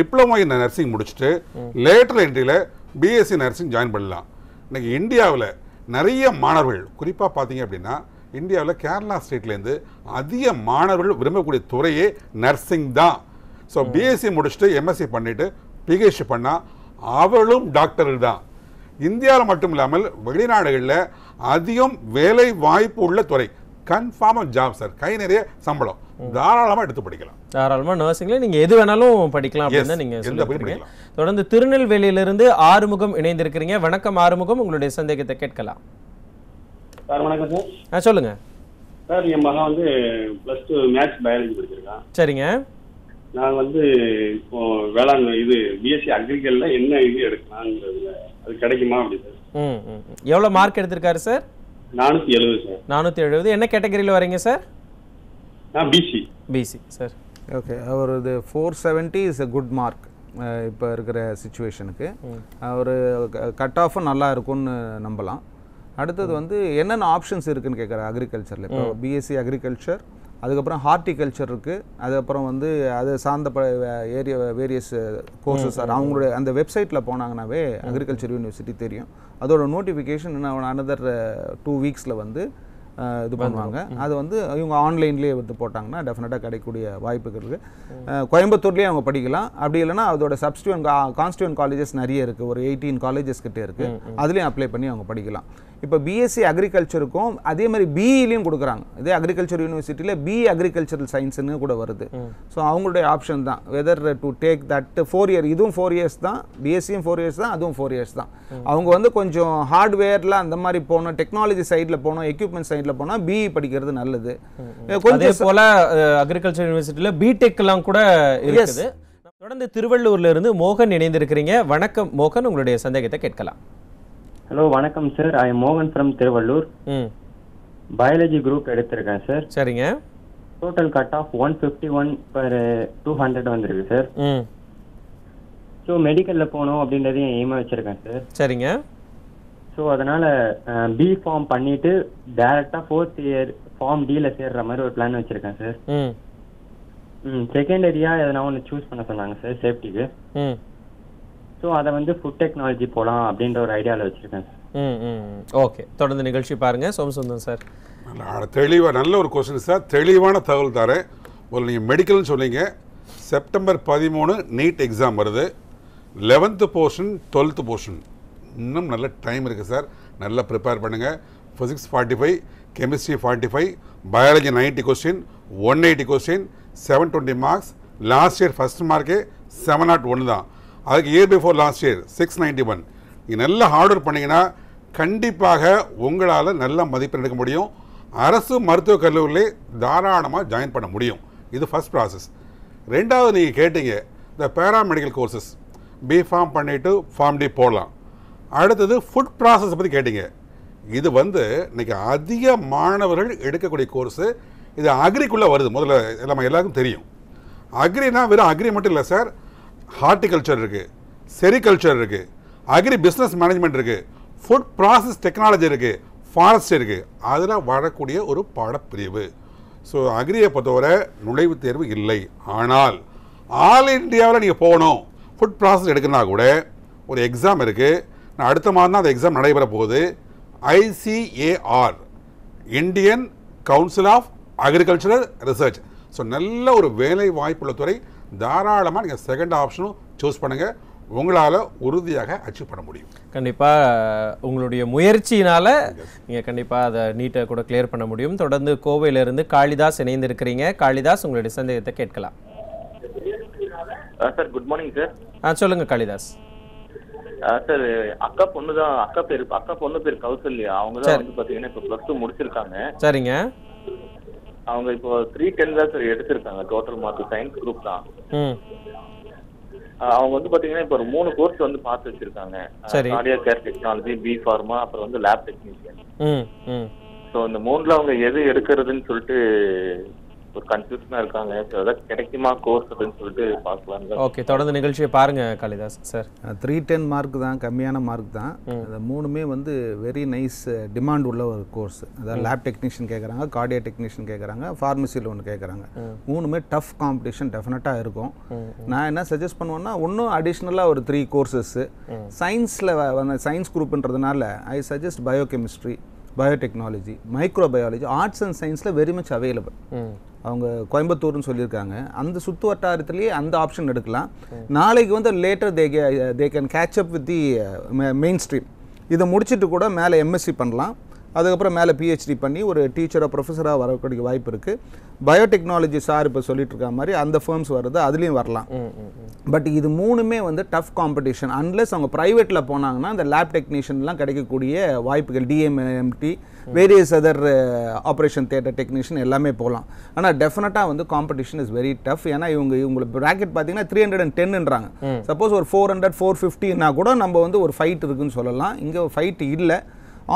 S2: டிப்ளமோ இந்த நர்சிங் முடிச்சுட்டு லேட்டர் என்ட்ரியில் பிஎஸ்சி நர்சிங் ஜாயின் பண்ணலாம் இன்னைக்கு இந்தியாவில் நிறைய மாணவர்கள் குறிப்பாக பார்த்தீங்க அப்படின்னா இந்தியாவில் கேரளா ஸ்டேட்லேருந்து அதிக மாணவர்கள் விரும்பக்கூடிய துறையே நர்சிங் தான் ஸோ பிஎஸ்சி முடிச்சுட்டு எம்எஸ்சி பண்ணிவிட்டு பிஹெச்சி பண்ணால் அவளும் டாக்டர்கள் தான் இந்தியாவில் மட்டும் இல்லாமல் வெளிநாடுகளில் அதிகம் வேலை வாய்ப்பு உள்ள துறை கன்ஃபார்மாக ஜாப் சார் கை நிறைய சம்பளம் தாராளமாக எடுத்து படிக்கலாம் தாராளமாக நர்சிங்கில் நீங்கள் எது வேணாலும் படிக்கலாம்
S1: அப்படின்னு தான் நீங்கள் சொல்லி தொடர்ந்து திருநெல்வேலியிலிருந்து ஆறுமுகம் இணைந்திருக்கிறீங்க வணக்கம் ஆறுமுகம் உங்களுடைய சந்தேகத்தை
S4: கேட்கலாம் சார் வணக்கம் சார் ஆ சொல்லுங்க சார் என் மகன் வந்து ப்ளஸ் டூ மேத்ஸ் பயாலஜி படிச்சிருக்கான் சரிங்க நான் வந்து இப்போ வேளாண் இது பிஎஸ்சி அக்ரிகல்ல என்ன இது எடுக்கலாங்கிறதுல அது கிடைக்குமா அப்படி சார் ம் எவ்வளோ மார்க் எடுத்திருக்காரு சார் நானூற்றி எழுபது சார்
S1: நானூற்றி எழுபது என்ன கேட்டகரியில் வரீங்க சார்
S3: நான் பிசி பிசி சார் ஓகே அவர் இது four seventy is a good mark இப்போ இருக்கிற சுச்சுவேஷனுக்கு அவர் கட் ஆஃபும் நல்லா இருக்கும்னு நம்பலாம் அடுத்தது வந்து என்னென்ன ஆப்ஷன்ஸ் இருக்குதுன்னு கேட்குற அக்ரிகல்ச்சரில் இப்போ பிஎஸ்சி அக்ரிகல்ச்சர் அதுக்கப்புறம் ஹார்டிகல்ச்சர் இருக்குது அதுக்கப்புறம் வந்து அது சார்ந்த ப ஏரியா வேரியஸ் கோர்சஸ் அவங்களுடைய அந்த வெப்சைட்டில் போனாங்கனாவே அக்ரிகல்ச்சர் யூனிவர்சிட்டி தெரியும் அதோட நோட்டிஃபிகேஷன் என்ன அனதர் டூ வீக்ஸில் வந்து இது பண்ணுவாங்க அது வந்து இவங்க ஆன்லைன்லேயே வந்து போட்டாங்கன்னா டெஃபினட்டாக கிடைக்கக்கூடிய வாய்ப்புகள் இருக்குது கோயம்புத்தூர்லேயே அவங்க படிக்கலாம் அப்படி இல்லைனா அதோட சப்ஸ்டியூன் கான்ஸ்டியூன் காலேஜஸ் நிறைய இருக்குது ஒரு எயிட்டீன் காலேஜஸ் கிட்டே இருக்குது அதுலேயும் அப்ளை பண்ணி அவங்க படிக்கலாம் இப்போ பிஎஸ்சி அக்ரிகல்ச்சருக்கும் அதே மாதிரி பிஇலையும் கொடுக்குறாங்க இதே அக்ரிகல்ச்சர் யூனிவர்சிட்டியில் பி அக்ரிகல்ச்சரல் சயின்ஸுன்னு கூட வருது ஸோ அவங்களுடைய ஆப்ஷன் தான் whether to take that four year இதுவும் ஃபோர் இயர்ஸ் தான் பிஎஸ்சியும் ஃபோர் இயர்ஸ் தான் அதுவும் ஃபோர் இயர்ஸ் தான் அவங்க வந்து கொஞ்சம் ஹார்ட்வேரில் அந்த மாதிரி போனோம் டெக்னாலஜி சைடில் போனோம் எக்யூப்மெண்ட் சைடில் போனால் பிஇ படிக்கிறது நல்லது கொஞ்சம்
S1: போல் அக்ரிகல்ச்சர் யூனிவர்சிட்டியில் பிடெக்லாம் கூட இருக்குது தொடர்ந்து திருவள்ளூர்ல இருந்து மோகன் இணைந்திருக்கிறீங்க வணக்கம் மோகன் உங்களுடைய சந்தேகத்தை கேட்கலாம்
S4: ஹலோ வணக்கம் சார் ஐ மோகன் ஃப்ரம் திருவள்ளூர் பயாலஜி குரூப் எடுத்திருக்கேன் சார் சரிங்க total cut off one fifty one per two hundred வந்திருக்கு சார் ஸோ மெடிக்கலில் போகணும் அப்படின்றது என் எய்மாக வச்சுருக்கேன் சார் சரிங்க ஸோ அதனால் பி ஃபார்ம் பண்ணிட்டு டேரெக்டாக ஃபோர்த் இயர் ஃபார்ம் டியில் சேர்ற மாதிரி ஒரு பிளான் வச்சுருக்கேன் சார் ம் செகண்ட் ஏரியா எதனா ஒன்று சூஸ் பண்ண சொன்னாங்க சார் சேஃப்டிக்கு ம் ஸோ அதை வந்து ஃபுட் டெக்னாலஜி போகலாம் அப்படின்ற ஒரு ஐடியாவில் வச்சுருக்கேன்
S2: ம் ம் ஓகே தொடர்ந்து நிகழ்ச்சி பாருங்கள் சோமசுந்தரம் சார் தெளிவாக நல்ல ஒரு கொஸ்டின் சார் தெளிவான தகவல் தரேன் ஒரு நீங்கள் மெடிக்கல்னு சொன்னீங்க செப்டம்பர் பதிமூணு நீட் எக்ஸாம் வருது லெவன்த்து போர்ஷன் டுவெல்த்து போர்ஷன் இன்னும் நல்ல டைம் இருக்குது சார் நல்லா ப்ரிப்பேர் பண்ணுங்கள் physics forty five chemistry forty five biology ninety question one eighty question seven twenty marks last year first மார்க்கே செவன் நாட் ஒன்று தான் அதுக்கு year before last year six ninety one நீங்கள் நல்லா ஹார்ட் ஒர்க் பண்ணிங்கன்னா கண்டிப்பாக உங்களால் நல்ல மதிப்பெண் எடுக்க முடியும் அரசு மருத்துவக் கல்லூரியிலே தாராளமாக ஜாயின் பண்ண முடியும் இது ஃபஸ்ட் ப்ராசஸ் ரெண்டாவது நீங்கள் கேட்டீங்க இந்த பேராமெடிக்கல் கோர்சஸ் ஃபார்ம் பண்ணிவிட்டு ஃபார்ம் டி போடலாம் அடுத்தது ஃபுட் ப்ராசஸ் பற்றி கேட்டிங்க இது வந்து இன்றைக்கி அதிக மாணவர்கள் எடுக்கக்கூடிய கோர்ஸு இது அக்ரிக்குள்ளே வருது முதல்ல நம்ம எல்லாருக்கும் தெரியும் அக்ரினா வெறும் அக்ரி மட்டும் இல்லை சார் ஹார்டிகல்ச்சர் இருக்குது செரிகல்ச்சர் இருக்குது அக்ரி பிஸ்னஸ் மேனேஜ்மெண்ட் இருக்குது ஃபுட் ப்ராசஸ் டெக்னாலஜி இருக்குது ஃபாரஸ்ட் இருக்குது அதில் வரக்கூடிய ஒரு பாடப்பிரிவு ஸோ அக்ரியை பொறுத்தவரை நுழைவுத் தேர்வு இல்லை ஆனால் ஆல் இண்டியாவில் நீங்கள் போகணும் ஃபுட் ப்ராசஸ் எடுக்கணுன்னா கூட ஒரு எக்ஸாம் இருக்குது நான் அடுத்த மாதம் தான் அந்த எக்ஸாம் நடைபெற போகுது ICAR Indian council of agricultural research so நல்ல ஒரு வேலை வாய்ப்புள்ள துறை தாராளமாக நீங்கள் செகண்ட் ஆப்ஷனும் சூஸ் பண்ணுங்கள் உங்களால் உறுதியாக அச்சீவ் பண்ண முடியும்
S1: கண்டிப்பாக உங்களுடைய முயற்சியினால் நீங்கள் கண்டிப்பாக அதை நீட்டை கூட கிளியர் பண்ண முடியும் தொடர்ந்து கோவையிலிருந்து காளிதாஸ் இணைந்திருக்கிறீங்க காளிதாஸ் உங்களுடைய சந்தேகத்தை கேட்கலாம்
S4: சார் குட் மார்னிங் சார்
S1: ஆ சொல்லுங்கள் காளிதாஸ்
S4: சார் அக்கா பொண்ணு தான் அக்கா பேர் அக்கா பொண்ணு பேர் கௌசல்யா அவங்க தான் வந்து பார்த்தீங்கன்னா இப்போ ப்ளஸ் டூ முடிச்சிருக்காங்க சரிங்க அவங்க இப்போ த்ரீ டென் தான் சார் எடுத்திருக்காங்க டோட்டல் மார்க் சயின்ஸ் குரூப் தான் அவங்க வந்து பாத்தீங்கன்னா இப்போ ஒரு மூணு கோர்ஸ் வந்து பார்த்து வச்சிருக்காங்க audio care technology B pharma அப்புறம் வந்து லேப்
S1: டெக்னீஷியன்
S4: ஸோ இந்த மூணுல அவங்க எது எடுக்கிறதுன்னு சொல்லிட்டு ஒரு கன்ஃபியூஷனா இருக்காங்க கிடைக்குமா கோர்ஸ் அப்படின்னு சொல்லிட்டு பார்க்கலாம் ஓகே தொடர்ந்து
S3: நிகழ்ச்சியை பாருங்க Kalidas sir three ten mark தான் கம்மியான மார்க் தான் அது மூணுமே வந்து வெரி நைஸ் டிமாண்ட் உள்ள ஒரு கோர்ஸ் அதாவது லேப் டெக்னீஷியன் கேட்குறாங்க கார்டியா டெக்னீஷியன் கேட்குறாங்க ஃபார்மசியில் ஒன்று கேட்குறாங்க மூணுமே டஃப் காம்படிஷன் டெஃபினட்டாக இருக்கும் நான் என்ன சஜஸ்ட் பண்ணுவேன்னா இன்னும் அடிஷ்னலாக ஒரு த்ரீ கோர்சஸ்ஸு சயின்ஸில் சயின்ஸ் குரூப்ன்றதுனால I suggest biochemistry biotechnology microbiology arts and சயின்ஸில் வெரி மச் அவைலபிள் அவங்க கோயம்புத்தூர்னு சொல்லியிருக்காங்க அந்த சுற்று வட்டாரத்துலேயே அந்த ஆப்ஷன் எடுக்கலாம் நாளைக்கு வந்து later they k they can catch up with the mainstream இதை முடிச்சுட்டு கூட மேலே எம்எஸ்சி பண்ணலாம் அதுக்கப்புறம் மேலே பிஹெச்டி பண்ணி ஒரு டீச்சராக ப்ரொஃபஸராக வரக்கூடிய வாய்ப்பு இருக்குது பயோடெக்னாலஜி சார் இப்போ சொல்லிட்டு இருக்க மாதிரி அந்த ஃபேர்ம்ஸ் வருது அதுலேயும் வரலாம் பட் இது மூணுமே வந்து டஃப் காம்படிஷன் அன்லெஸ் அவங்க ப்ரைவேட்டில் போனாங்கன்னா அந்த லேப் டெக்னீஷியன்லாம் கிடைக்கக்கூடிய வாய்ப்புகள் DMMT various other operation theatre technician எல்லாமே போகலாம் ஆனால் டெஃபினட்டாக வந்து காம்படிஷன் இஸ் வெரி டஃப் ஏன்னா இவங்க இவங்களுக்கு ப்ராக்கெட் பார்த்தீங்கன்னா த்ரீ ஹண்ட்ரட் அண்ட் டென்னுன்றாங்க சப்போஸ் ஒரு ஃபோர் ஹண்ட்ரட் ஃபோர் ஃபிஃப்டின்னா கூட நம்ம வந்து ஒரு ஃபைட் இருக்குன்னு சொல்லலாம் இங்கே ஃபைட் இல்லை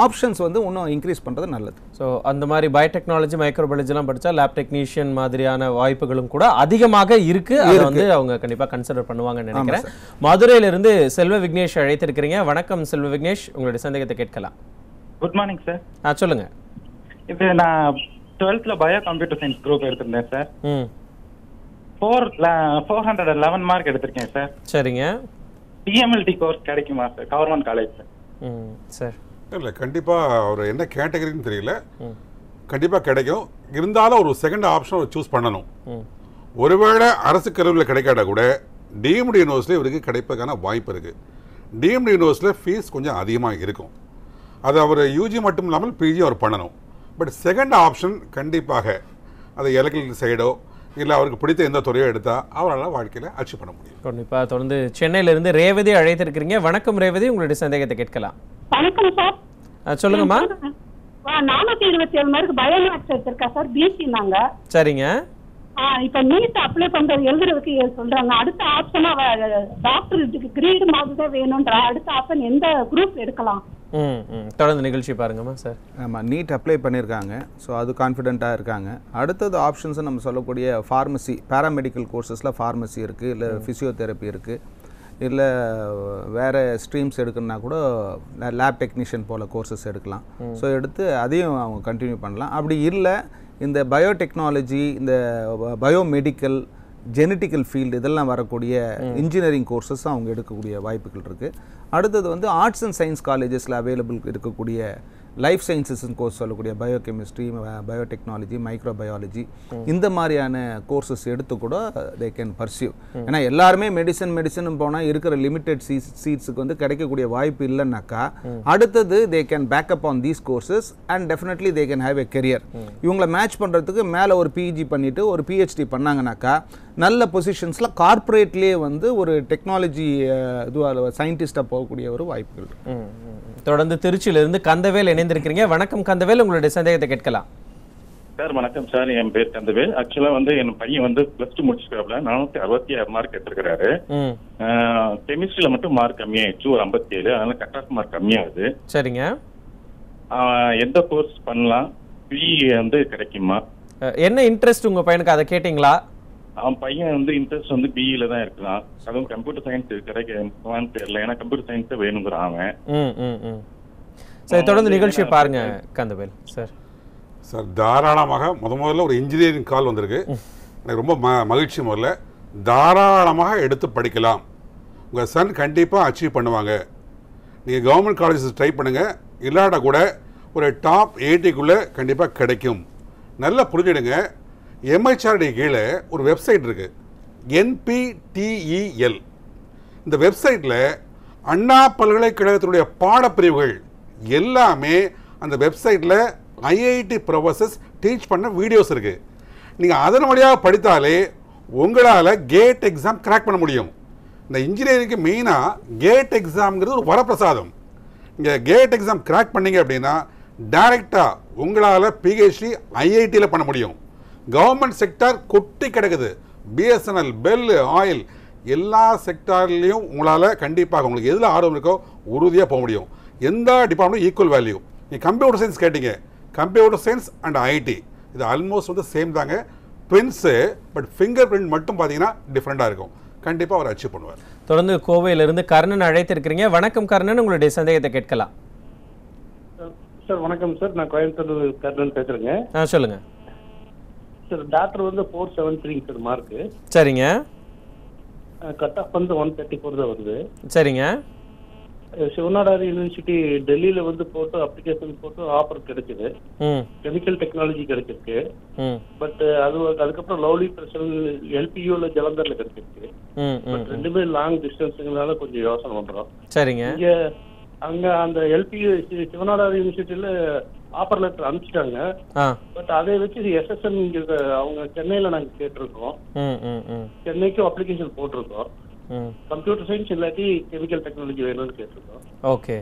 S3: ஆப்ஷன்ஸ் வந்து இன்னும் இன்க்ரீஸ் பண்ணுறது நல்லது ஸோ அந்த மாதிரி பயோடெக்னாலஜி மைக்ரோபயாலஜிலாம் படித்தா
S1: லேப் டெக்னீஷியன் மாதிரியான வாய்ப்புகளும் கூட அதிகமாக இருக்குது அதை வந்து அவங்க கண்டிப்பாக கன்சிடர் பண்ணுவாங்கன்னு நினைக்கிறேன் மதுரையிலிருந்து செல்வ விக்னேஷ் அழைத்திருக்கிறீங்க வணக்கம் செல்வ விக்னேஷ் உங்களுடைய சந்தேகத்தை
S4: கேட்கலாம் குட் மார்னிங் சார் ஆ சொல்லுங்க இப்போ நான் டுவெல்த்தில் பயோ கம்ப்யூட்டர் சயின்ஸ் குரூப் எடுத்திருந்தேன் sir four four hundred eleven mark எடுத்திருக்கேன்
S2: சார் சரிங்க டிஎம்எல்டி
S4: கோர்ஸ் கிடைக்குமா சார் கவர்மெண்ட் காலேஜ் சார்
S2: ம் சார் இல்லை கண்டிப்பாக அவர் என்ன கேட்டகரின்னு தெரியல கண்டிப்பாக கிடைக்கும் இருந்தாலும் ஒரு செகண்ட் ஆப்ஷன் அவர் சூஸ் பண்ணணும் ஒருவேளை அரசு கருவில் கிடைக்காத கூட டிஎம்டி யூனிவர்சிட்டி இவருக்கு கிடைப்பதற்கான வாய்ப்பு இருக்குது டிஎம்டி யூனிவர்சிட்டியில் ஃபீஸ் கொஞ்சம் அதிகமாக இருக்கும் அது அவர் யூஜி மட்டும் இல்லாமல் பிஜி அவர் பண்ணணும் பட் செகண்ட் ஆப்ஷன் கண்டிப்பாக அது எலக்ட்ரிக் சைடோ இல்லை அவருக்கு பிடித்த எந்த துறையோ எடுத்தால் அவரால் வாழ்க்கையில் அச்சீவ் பண்ண முடியும் கண்டிப்பாக
S1: தொடர்ந்து சென்னையிலேருந்து ரேவதி அழைத்திருக்கிறீங்க வணக்கம் ரேவதி உங்களுடைய சந்தேகத்தை கேட்கலாம் வணக்கம் சார் சொல்லுங்கம்மா
S4: நானூத்தி இருபத்தி ஏழு மார்க் பயோமேக்ஸ் எடுத்திருக்கா சார் பிசி நாங்க சரிங்க இப்ப நீட் அப்ளை பண்றது எழுதுறதுக்கு சொல்றாங்க அடுத்த ஆப்ஷனா டாக்டர் கிரீடு மாதிரி தான் வேணும்ன்ற அடுத்த ஆப்ஷன் எந்த குரூப் எடுக்கலாம்
S3: தொடர்ந்து நிகழ்ச்சி பாருங்கம்மா சார் ஆமாம் நீட் அப்ளை பண்ணியிருக்காங்க ஸோ அது கான்ஃபிடென்ட்டாக இருக்காங்க அடுத்தது ஆப்ஷன்ஸ் நம்ம சொல்லக்கூடிய ஃபார்மசி பேராமெடிக்கல் கோர்சஸில் ஃபார்மசி இருக்குது இல்லை ஃபிசியோதெரப்பி இருக்குது இல்லை வேறு ஸ்ட்ரீம்ஸ் எடுக்கணுன்னா கூட லேப் டெக்னீஷியன் போல் கோர்சஸ் எடுக்கலாம் ஸோ எடுத்து அதையும் அவங்க கண்டினியூ பண்ணலாம் அப்படி இல்லை இந்த பயோடெக்னாலஜி இந்த பயோமெடிக்கல் ஜெனட்டிக்கல் ஃபீல்டு இதெல்லாம் வரக்கூடிய இன்ஜினியரிங் கோர்சஸ் அவங்க எடுக்கக்கூடிய வாய்ப்புகள் இருக்குது அடுத்தது வந்து ஆர்ட்ஸ் அண்ட் சயின்ஸ் காலேஜஸில் அவைலபிள் இருக்கக்கூடிய லைஃப் சயின்சஸ்ன்னு கோர்ஸ் சொல்லக்கூடிய பயோ கெமிஸ்ட்ரி பயோடெக்னாலஜி மைக்ரோ இந்த மாதிரியான கோர்சஸ் எடுத்து கூட தே கேன் பர்சியூ ஏன்னா எல்லாருமே மெடிசன் மெடிசன் போனால் இருக்கிற லிமிடெட் சீ சீட்ஸுக்கு வந்து கிடைக்கக்கூடிய வாய்ப்பு இல்லைன்னாக்கா அடுத்தது they can back up on these courses and definitely they can have a career இவங்களை மேட்ச் பண்ணுறதுக்கு மேலே ஒரு பிஜி பண்ணிவிட்டு ஒரு பிஹெச்டி பண்ணாங்கனாக்கா நல்ல பொசிஷன்ஸில் கார்ப்பரேட்லேயே வந்து ஒரு டெக்னாலஜி இதுவாக சயின்டிஸ்ட்டாக போகக்கூடிய ஒரு வாய்ப்புகள் தொடர்ந்து
S1: திருச்சியிலிருந்து கந்தவேல் இணைந்திருக்கிறீங்க வணக்கம் கந்தவேல் உங்களுடைய சந்தேகத்தை கேட்கலாம்
S4: சார் வணக்கம் சார் என் பேர் கந்தவேல் ஆக்சுவலா வந்து என் பையன் வந்து பிளஸ் டூ முடிச்சிருக்காப்ல நானூத்தி அறுபத்தி ஆறு மார்க் எடுத்திருக்கிறாரு கெமிஸ்ட்ரியில மட்டும் மார்க் கம்மியாயிடுச்சு ஒரு ஐம்பத்தி ஏழு அதனால கட் ஆஃப் மார்க் கம்மியாகுது சரிங்க எந்த கோர்ஸ் பண்ணலாம் பிஇ வந்து கிடைக்குமா என்ன இன்ட்ரெஸ்ட்
S1: உங்க பையனுக்கு அதை கேட்டீங்களா
S4: அவன் பையன் வந்து இன்ட்ரெஸ்ட் வந்து பிஇல e தான் இருக்கான் அதுவும்
S2: கம்ப்யூட்டர் சயின்ஸ் கிடைக்குமான்னு தெரியல ஏன்னா கம்ப்யூட்டர் சயின்ஸ் வேணுங்கிறான்
S1: அவன்
S2: சரி தொடர்ந்து நிகழ்ச்சியை
S1: பாருங்க கந்தவேல் சார்
S2: சார் தாராளமாக முத முதல்ல ஒரு இன்ஜினியரிங் கால் வந்திருக்கு எனக்கு ரொம்ப ம மகிழ்ச்சி முதல்ல தாராளமாக எடுத்து படிக்கலாம் உங்கள் சன் கண்டிப்பாக அச்சீவ் பண்ணுவாங்க நீங்கள் கவர்மெண்ட் காலேஜஸ் ட்ரை பண்ணுங்கள் இல்லாட்ட கூட ஒரு டாப் எயிட்டிக்குள்ளே கண்டிப்பாக கிடைக்கும் நல்லா புரிஞ்சிடுங்க எம்ஐஆர்டி கீழே ஒரு வெப்சைட் இருக்குது என்பிடிஇஎல் இந்த வெப்சைட்டில் அண்ணா பல்கலைக்கழகத்தினுடைய பாடப்பிரிவுகள் எல்லாமே அந்த வெப்சைட்டில் ஐஐடி ப்ரொஃபஸர்ஸ் டீச் பண்ண வீடியோஸ் இருக்குது நீங்கள் அதன் வழியாக படித்தாலே உங்களால் கேட் எக்ஸாம் கிராக் பண்ண முடியும் இந்த இன்ஜினியரிங்க்கு மெயினாக கேட் எக்ஸாம்ங்கிறது ஒரு வரப்பிரசாதம் இங்கே கேட் எக்ஸாம் கிராக் பண்ணிங்க அப்படின்னா டைரெக்டாக உங்களால் பிஹெச்டி ஐஐடியில் பண்ண முடியும் கவர்மெண்ட் செக்டார் கொட்டி கிடக்குது பிஎஸ்என்எல் பெல் ஆயில் எல்லா செக்டார்லேயும் உங்களால் கண்டிப்பாக உங்களுக்கு எதில் ஆர்வம் இருக்கோ உறுதியாக போக முடியும் எந்த டிபார்ட்மெண்ட்டும் ஈக்குவல் வேல்யூ நீ கம்ப்யூட்டர் சயின்ஸ் கேட்டிங்க கம்ப்யூட்டர் சயின்ஸ் அண்ட் ஐடி இது ஆல்மோஸ்ட் வந்து சேம் தாங்க பிரிண்ட்ஸு பட் ஃபிங்கர் பிரிண்ட் மட்டும் பார்த்தீங்கன்னா டிஃப்ரெண்ட்டாக இருக்கும் கண்டிப்பாக அவர் அச்சீவ் பண்ணுவார்
S1: தொடர்ந்து கோவையிலிருந்து கர்ணன் அழைத்திருக்கிறீங்க வணக்கம் கர்ணன் உங்களுடைய சந்தேகத்தை கேட்கலாம்
S4: சார் வணக்கம் சார் நான் கோயம்புத்தூர் கர்ணன் பேசுகிறேங்க ஆ சொல்லுங்கள் சார் டாக்டர் வந்து four seven three sir mark சரிங்க கட் ஆஃப் வந்து ஒன் தேர்ட்டி ஃபோர் தான் வருது சரிங்க சிவநாடார் யூனிவர்சிட்டி டெல்லியில வந்து போட்டு அப்ளிகேஷன் போட்டு ஆஃபர் கிடைச்சது கெமிக்கல் டெக்னாலஜி கிடைச்சிருக்கு பட் அது அதுக்கப்புறம் லவ்லி பிரசன் எல்பியூல ஜலந்தர்ல கிடைச்சிருக்கு பட் ரெண்டுமே லாங் டிஸ்டன்ஸ்னால கொஞ்சம் யோசனை பண்றோம் சரிங்க இங்க அங்க அந்த எல்பியூ சிவநாடார் யூனிவர்சிட்டியில ஆஃபர் லெட்டர் அனுப்பிச்சிட்டாங்க பட் அதை வச்சு எஸ்எஸ்என் அவங்க சென்னையில நாங்க கேட்டிருக்கோம் சென்னைக்கும் அப்ளிகேஷன் போட்டிருக்கோம் கம்ப்யூட்டர் சயின்ஸ் இல்லாட்டி கெமிக்கல் டெக்னாலஜி வேணும்னு கேட்டிருக்கோம்
S3: ஓகே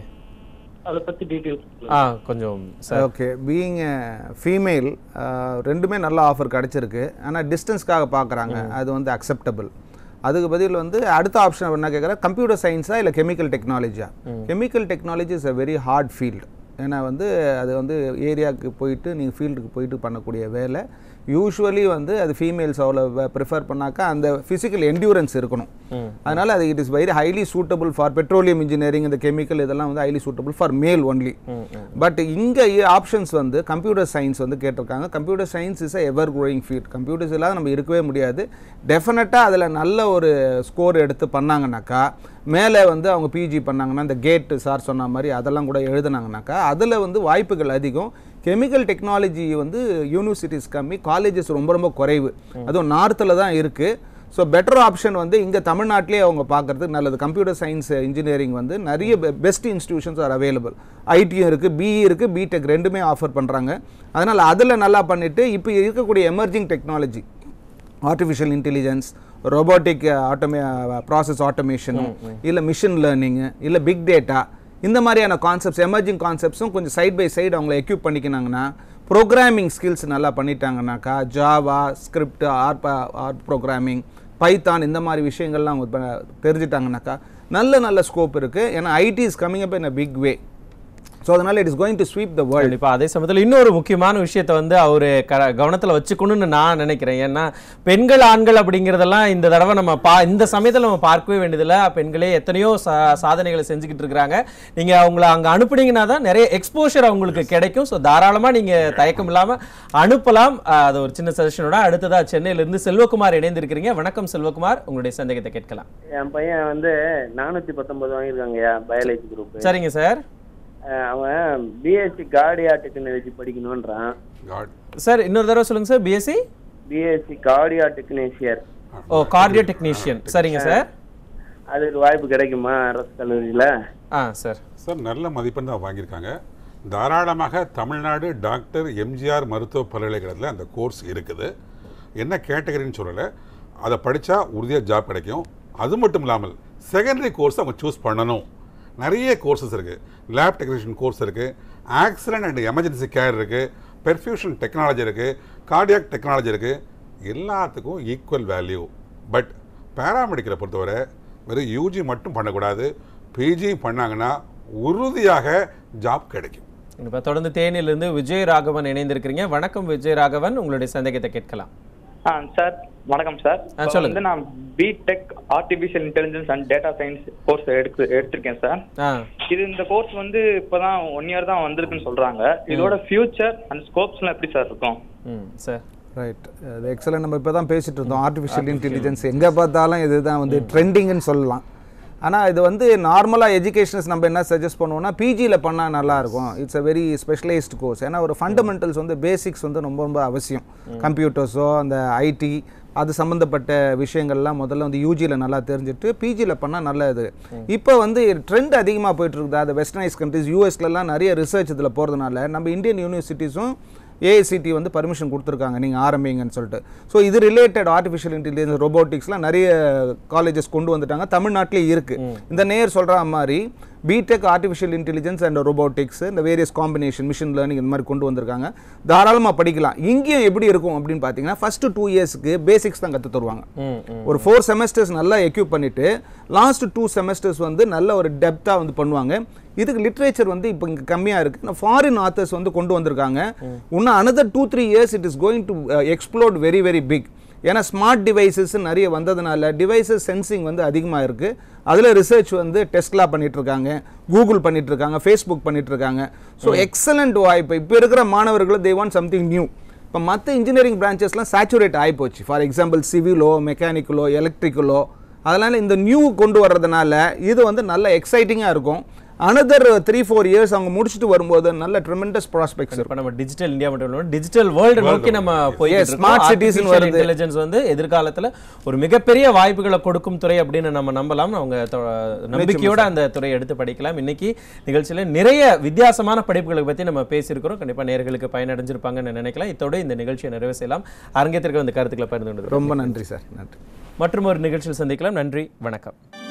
S3: ஆ கொஞ்சம் ஓகே பீயிங் ஃபீமேல் ரெண்டுமே நல்ல ஆஃபர் கிடச்சிருக்கு ஆனால் டிஸ்டன்ஸ்க்காக பார்க்குறாங்க அது வந்து அக்செப்டபிள் அதுக்கு பதில் வந்து அடுத்த ஆப்ஷன் என்ன கேட்குறேன் கம்ப்யூட்டர் சயின்ஸா இல்லை கெமிக்கல் டெக்னாலஜியா chemical technology is a very hard field ஏன்னா வந்து அது வந்து ஏரியாவுக்கு போயிட்டு நீங்கள் ஃபீல்டுக்கு போயிட்டு பண்ணக்கூடிய வேலை யூஸ்வலி வந்து அது ஃபீமேல்ஸ் அவ்வளோ ப்ரிஃபர் பண்ணாக்கா அந்த ஃபிசிக்கல் என்டியூரன்ஸ் இருக்கணும் அதனால் அது it is very highly suitable for petroleum engineering இந்த கெமிக்கல் இதெல்லாம் வந்து highly suitable for male only but இங்கே ஆப்ஷன்ஸ் வந்து கம்ப்யூட்டர் சயின்ஸ் வந்து கேட்டிருக்காங்க computer science is ever growing field computers இல்லாத நம்ம இருக்கவே முடியாது டெஃபினட்டாக அதில் நல்ல ஒரு ஸ்கோர் எடுத்து பண்ணாங்கனாக்கா மேலே வந்து அவங்க பிஜி பண்ணாங்கன்னா இந்த கேட்டு சார் சொன்ன மாதிரி அதெல்லாம் கூட எழுதுனாங்கனாக்கா அதில் வந்து வாய்ப்புகள் அதிகம் கெமிக்கல் டெக்னாலஜி வந்து யூனிவர்சிட்டிஸ் கம்மி காலேஜஸ் ரொம்ப ரொம்ப குறைவு அதுவும் நார்த்தில் தான் இருக்குது ஸோ பெட்டர் ஆப்ஷன் வந்து இங்கே தமிழ்நாட்டிலே அவங்க பார்க்குறது நல்லது கம்ப்யூட்டர் சயின்ஸ் இன்ஜினியரிங் வந்து நிறைய பெஸ்ட் இன்ஸ்டியூஷன்ஸ் ஆர் அவைலபிள் ஐடியும் இருக்குது பிஇ இருக்குது பிடெக் ரெண்டுமே ஆஃபர் பண்ணுறாங்க அதனால் அதில் நல்லா பண்ணிவிட்டு இப்போ இருக்கக்கூடிய emerging technology artificial intelligence robotic ஆட்டோமே ப்ராசஸ் ஆட்டோமேஷனு இல்லை மிஷின் லேர்னிங்கு இல்லை பிக் டேட்டா இந்த மாதிரியான கான்செப்ட்ஸ் எமர்ஜிங் கான்செப்ட்ஸும் கொஞ்சம் சைட் பை சைடு அவங்கள எக்யூப் பண்ணிக்கினாங்கன்னா ப்ரோக்ராமிங் ஸ்கில்ஸ் நல்லா பண்ணிட்டாங்கனாக்கா JavaScript R R programming Python இந்த மாதிரி விஷயங்கள்லாம் அவங்க தெரிஞ்சிட்டாங்கனாக்கா நல்ல நல்ல ஸ்கோப் இருக்குது ஏன்னா IT is coming up in a big way so அதனால் it is going to sweep the world இப்போ அதே சமயத்தில் இன்னொரு முக்கியமான விஷயத்தை வந்து அவர் க கவனத்தில் வச்சுக்கணும்னு
S1: நான் நினைக்கிறேன் ஏன்னா பெண்கள் ஆண்கள் அப்படிங்கிறதெல்லாம் இந்த தடவை நம்ம பா இந்த சமயத்தில் நம்ம பார்க்கவே வேண்டியதில்லை பெண்களே எத்தனையோ சா சாதனைகளை செஞ்சுக்கிட்டு இருக்கிறாங்க நீங்கள் அவங்கள அங்கே அனுப்புனீங்கன்னா தான் நிறைய எக்ஸ்போஷர் அவங்களுக்கு கிடைக்கும் ஸோ தாராளமாக நீங்கள் தயக்கம் இல்லாமல் அனுப்பலாம் அது ஒரு சின்ன சஜஷனோட அடுத்ததாக சென்னையிலேருந்து செல்வகுமார் இணைந்திருக்கிறீங்க வணக்கம் செல்வகுமார் உங்களுடைய சந்தேகத்தை கேட்கலாம்
S4: என் பையன் வந்து நானூற்றி பத்தொன்பது வாங்கியிருக்காங்க பயாலஜி குரூப் சரிங்க சார் அவன் பிஎஸ்சி கார்டியாட்டிக் டெக்னாலஜி படிக்கணும்ன்றான் சார் இன்னொரு தடவை சொல்லுங்க sir BSc BSc cardia technician
S1: ஓ கார்டியோ டெக்னீஷியன் சரிங்க
S2: சார்
S4: அதுக்கு வாய்ப்பு கிடைக்குமா அரசு கல்லூரியில்
S2: ஆ சார் சார் நல்ல மதிப்பெண் தான் வாங்கியிருக்காங்க தாராளமாக தமிழ்நாடு டாக்டர் எம்ஜிஆர் மருத்துவ பல்கலைக்கழகத்தில் அந்த கோர்ஸ் இருக்குது என்ன கேட்டகரின்னு சொல்லலை அதை படித்தா உறுதியாக ஜாப் கிடைக்கும் அது மட்டும் இல்லாமல் செகண்டரி கோர்ஸ் அவங்க சூஸ் பண்ணணும் நிறைய கோர்சஸ் இருக்குது லேப் டெக்னீஷியன் கோர்ஸ் இருக்குது ஆக்சிடென்ட் அண்ட் எமர்ஜென்சி கேர் இருக்குது பெர்ஃபியூஷன் டெக்னாலஜி இருக்குது கார்டியாக் டெக்னாலஜி இருக்குது எல்லாத்துக்கும் ஈக்குவல் வேல்யூ பட் பேராமெடிக்கலை பொறுத்தவரை வெறும் யூஜி மட்டும் பண்ணக்கூடாது பிஜி பண்ணாங்கன்னா உறுதியாக ஜாப்
S1: கிடைக்கும் இப்போ தொடர்ந்து தேனியிலிருந்து விஜய் ராகவன் இணைந்திருக்கிறீங்க வணக்கம் விஜய் ராகவன் உங்களுடைய சந்தேகத்தை கேட்கலாம்
S4: சார் வணக்கம் சார் வந்து நான் BTech artificial intelligence and data science course எடுத்து எடுத்திருக்கேன் சார் இது இந்த கோர்ஸ் வந்து இப்போதான் ஒன் இயர் தான் வந்திருக்குன்னு சொல்றாங்க இதோட ஃபியூச்சர் அண்ட் ஸ்கோப்ஸ்லாம் எப்படி சார் இருக்கும்
S3: சார் ரைட் எக்ஸலன் நம்ம இப்போ தான் பேசிட்டு இருந்தோம் ஆர்டிஃபிஷியல் இன்டெலிஜென்ஸ் எங்கே பார்த்தாலும் இதுதான் வந்து ட்ரெண்டிங்னு சொல்லலாம் ஆனால் இது வந்து நார்மலாக எஜுகேஷன்ஸ் நம்ம என்ன சஜஸ்ட் பண்ணுவோம்னா பிஜியில் பண்ணால் நல்லாயிருக்கும் it's a very specialised course ஏன்னா ஒரு ஃபண்டமெண்டல்ஸ் வந்து பேசிக்ஸ் வந்து ரொம்ப ரொம்ப அவசியம் கம்ப்யூட்டர்ஸோ அந்த ஐடி அது சம்மந்தப்பட்ட விஷயங்கள்லாம் முதல்ல வந்து யூஜியில் நல்லா தெரிஞ்சுட்டு பிஜியில் பண்ணால் நல்லது இது இப்போ வந்து ட்ரெண்ட் அதிகமாக போயிட்டுருக்குது அது வெஸ்டர்னைஸ் கண்ட்ரிஸ் யூஎஸ்லலாம் நிறைய ரிசர்ச் இதில் போகிறதுனால நம்ம இந்தியன் யூனிவர்சிட்டிஸும் ஏஐசிடி வந்து பர்மிஷன் கொடுத்துருக்காங்க நீங்கள் ஆரம்பிங்கன்னு சொல்லிட்டு ஸோ இது ரிலேட்டட் ஆர்டிஃபிஷியல் இன்டெலிஜென்ஸ் ரோபோட்டிக்ஸ்லாம் நிறைய காலேஜஸ் கொண்டு வந்துட்டாங்க தமிழ்நாட்டிலே இருக்குது இந்த நேர் சொல்கிற மாதிரி BTech artificial intelligence and robotics இந்த வேரியஸ் காம்பினேஷன் மிஷின் லேர்னிங் இந்த மாதிரி கொண்டு வந்திருக்காங்க தாராளமாக படிக்கலாம் இங்கேயும் எப்படி இருக்கும் அப்படின்னு பார்த்தீங்கன்னா ஃபஸ்ட்டு டூ இயர்ஸ்க்கு பேசிக்ஸ் தான் கற்று தருவாங்க ஒரு ஃபோர் செமஸ்டர்ஸ் நல்லா எக்யூப் பண்ணிட்டு லாஸ்ட் டூ செமஸ்டர்ஸ் வந்து நல்ல ஒரு டெப்த்தாக வந்து பண்ணுவாங்க இதுக்கு லிட்ரேச்சர் வந்து இப்போ இங்கே கம்மியாக இருக்குது ஃபாரின் ஆத்தர்ஸ் வந்து கொண்டு வந்திருக்காங்க இன்னும் another two three years it is going to explored very very big ஏன்னா ஸ்மார்ட் டிவைசஸ் நிறைய வந்ததுனால டிவைசஸ் சென்சிங் வந்து அதிகமாக இருக்குது அதில் ரிசர்ச் வந்து டெஸ்ட்லாம் பண்ணிகிட்ருக்காங்க கூகுள் பண்ணிகிட்ருக்காங்க ஃபேஸ்புக் பண்ணிகிட்ருக்காங்க ஸோ எக்ஸலண்ட் வாய்ப்பு இப்போ இருக்கிற மாணவர்களும் தே வான் சம்திங் நியூ இப்போ மற்ற இன்ஜினியரிங் பிரான்ச்சஸ்லாம் சேச்சுரேட் ஆகிப்போச்சு ஃபார் எக்ஸாம்பிள் சிவிலோ மெக்கானிக்கலோ எலக்ட்ரிக்கலோ அதனால் இந்த நியூ கொண்டு வர்றதுனால இது வந்து நல்ல எக்ஸைட்டிங்காக இருக்கும் அனதர் த்ரீ ஃபோர் இயர்ஸ் அவங்க முடிச்சுட்டு வரும்போது நல்ல ட்ரெமெண்டஸ் ப்ராஸ்பெக்ட்ஸ் இருக்கும் நம்ம டிஜிட்டல் இந்தியா மட்டும் இல்லாமல் டிஜிட்டல் வேர்ல்டு நோக்கி நம்ம
S1: போய் ஸ்மார்ட் சிட்டிஸ் வருது இன்டெலிஜென்ஸ் வந்து எதிர்காலத்தில் ஒரு மிகப்பெரிய வாய்ப்புகளை கொடுக்கும் துறை அப்படின்னு நம்ம நம்பலாம் அவங்க நம்பிக்கையோட அந்த துறையை எடுத்து படிக்கலாம் இன்னைக்கு நிகழ்ச்சியில் நிறைய வித்தியாசமான படிப்புகளை பற்றி நம்ம பேசியிருக்கிறோம் கண்டிப்பாக நேர்களுக்கு பயனடைஞ்சிருப்பாங்கன்னு நினைக்கலாம் இதோடு இந்த நிகழ்ச்சியை நிறைவு செய்யலாம் அரங்கத்திற்கு வந்து கருத்துக்களை பகிர்ந்து கொண்டு ரொம்ப நன்றி சார் நன்றி மற்றும் ஒரு நிகழ்ச்சியில் சந்திக்கலாம் நன்றி வணக்கம்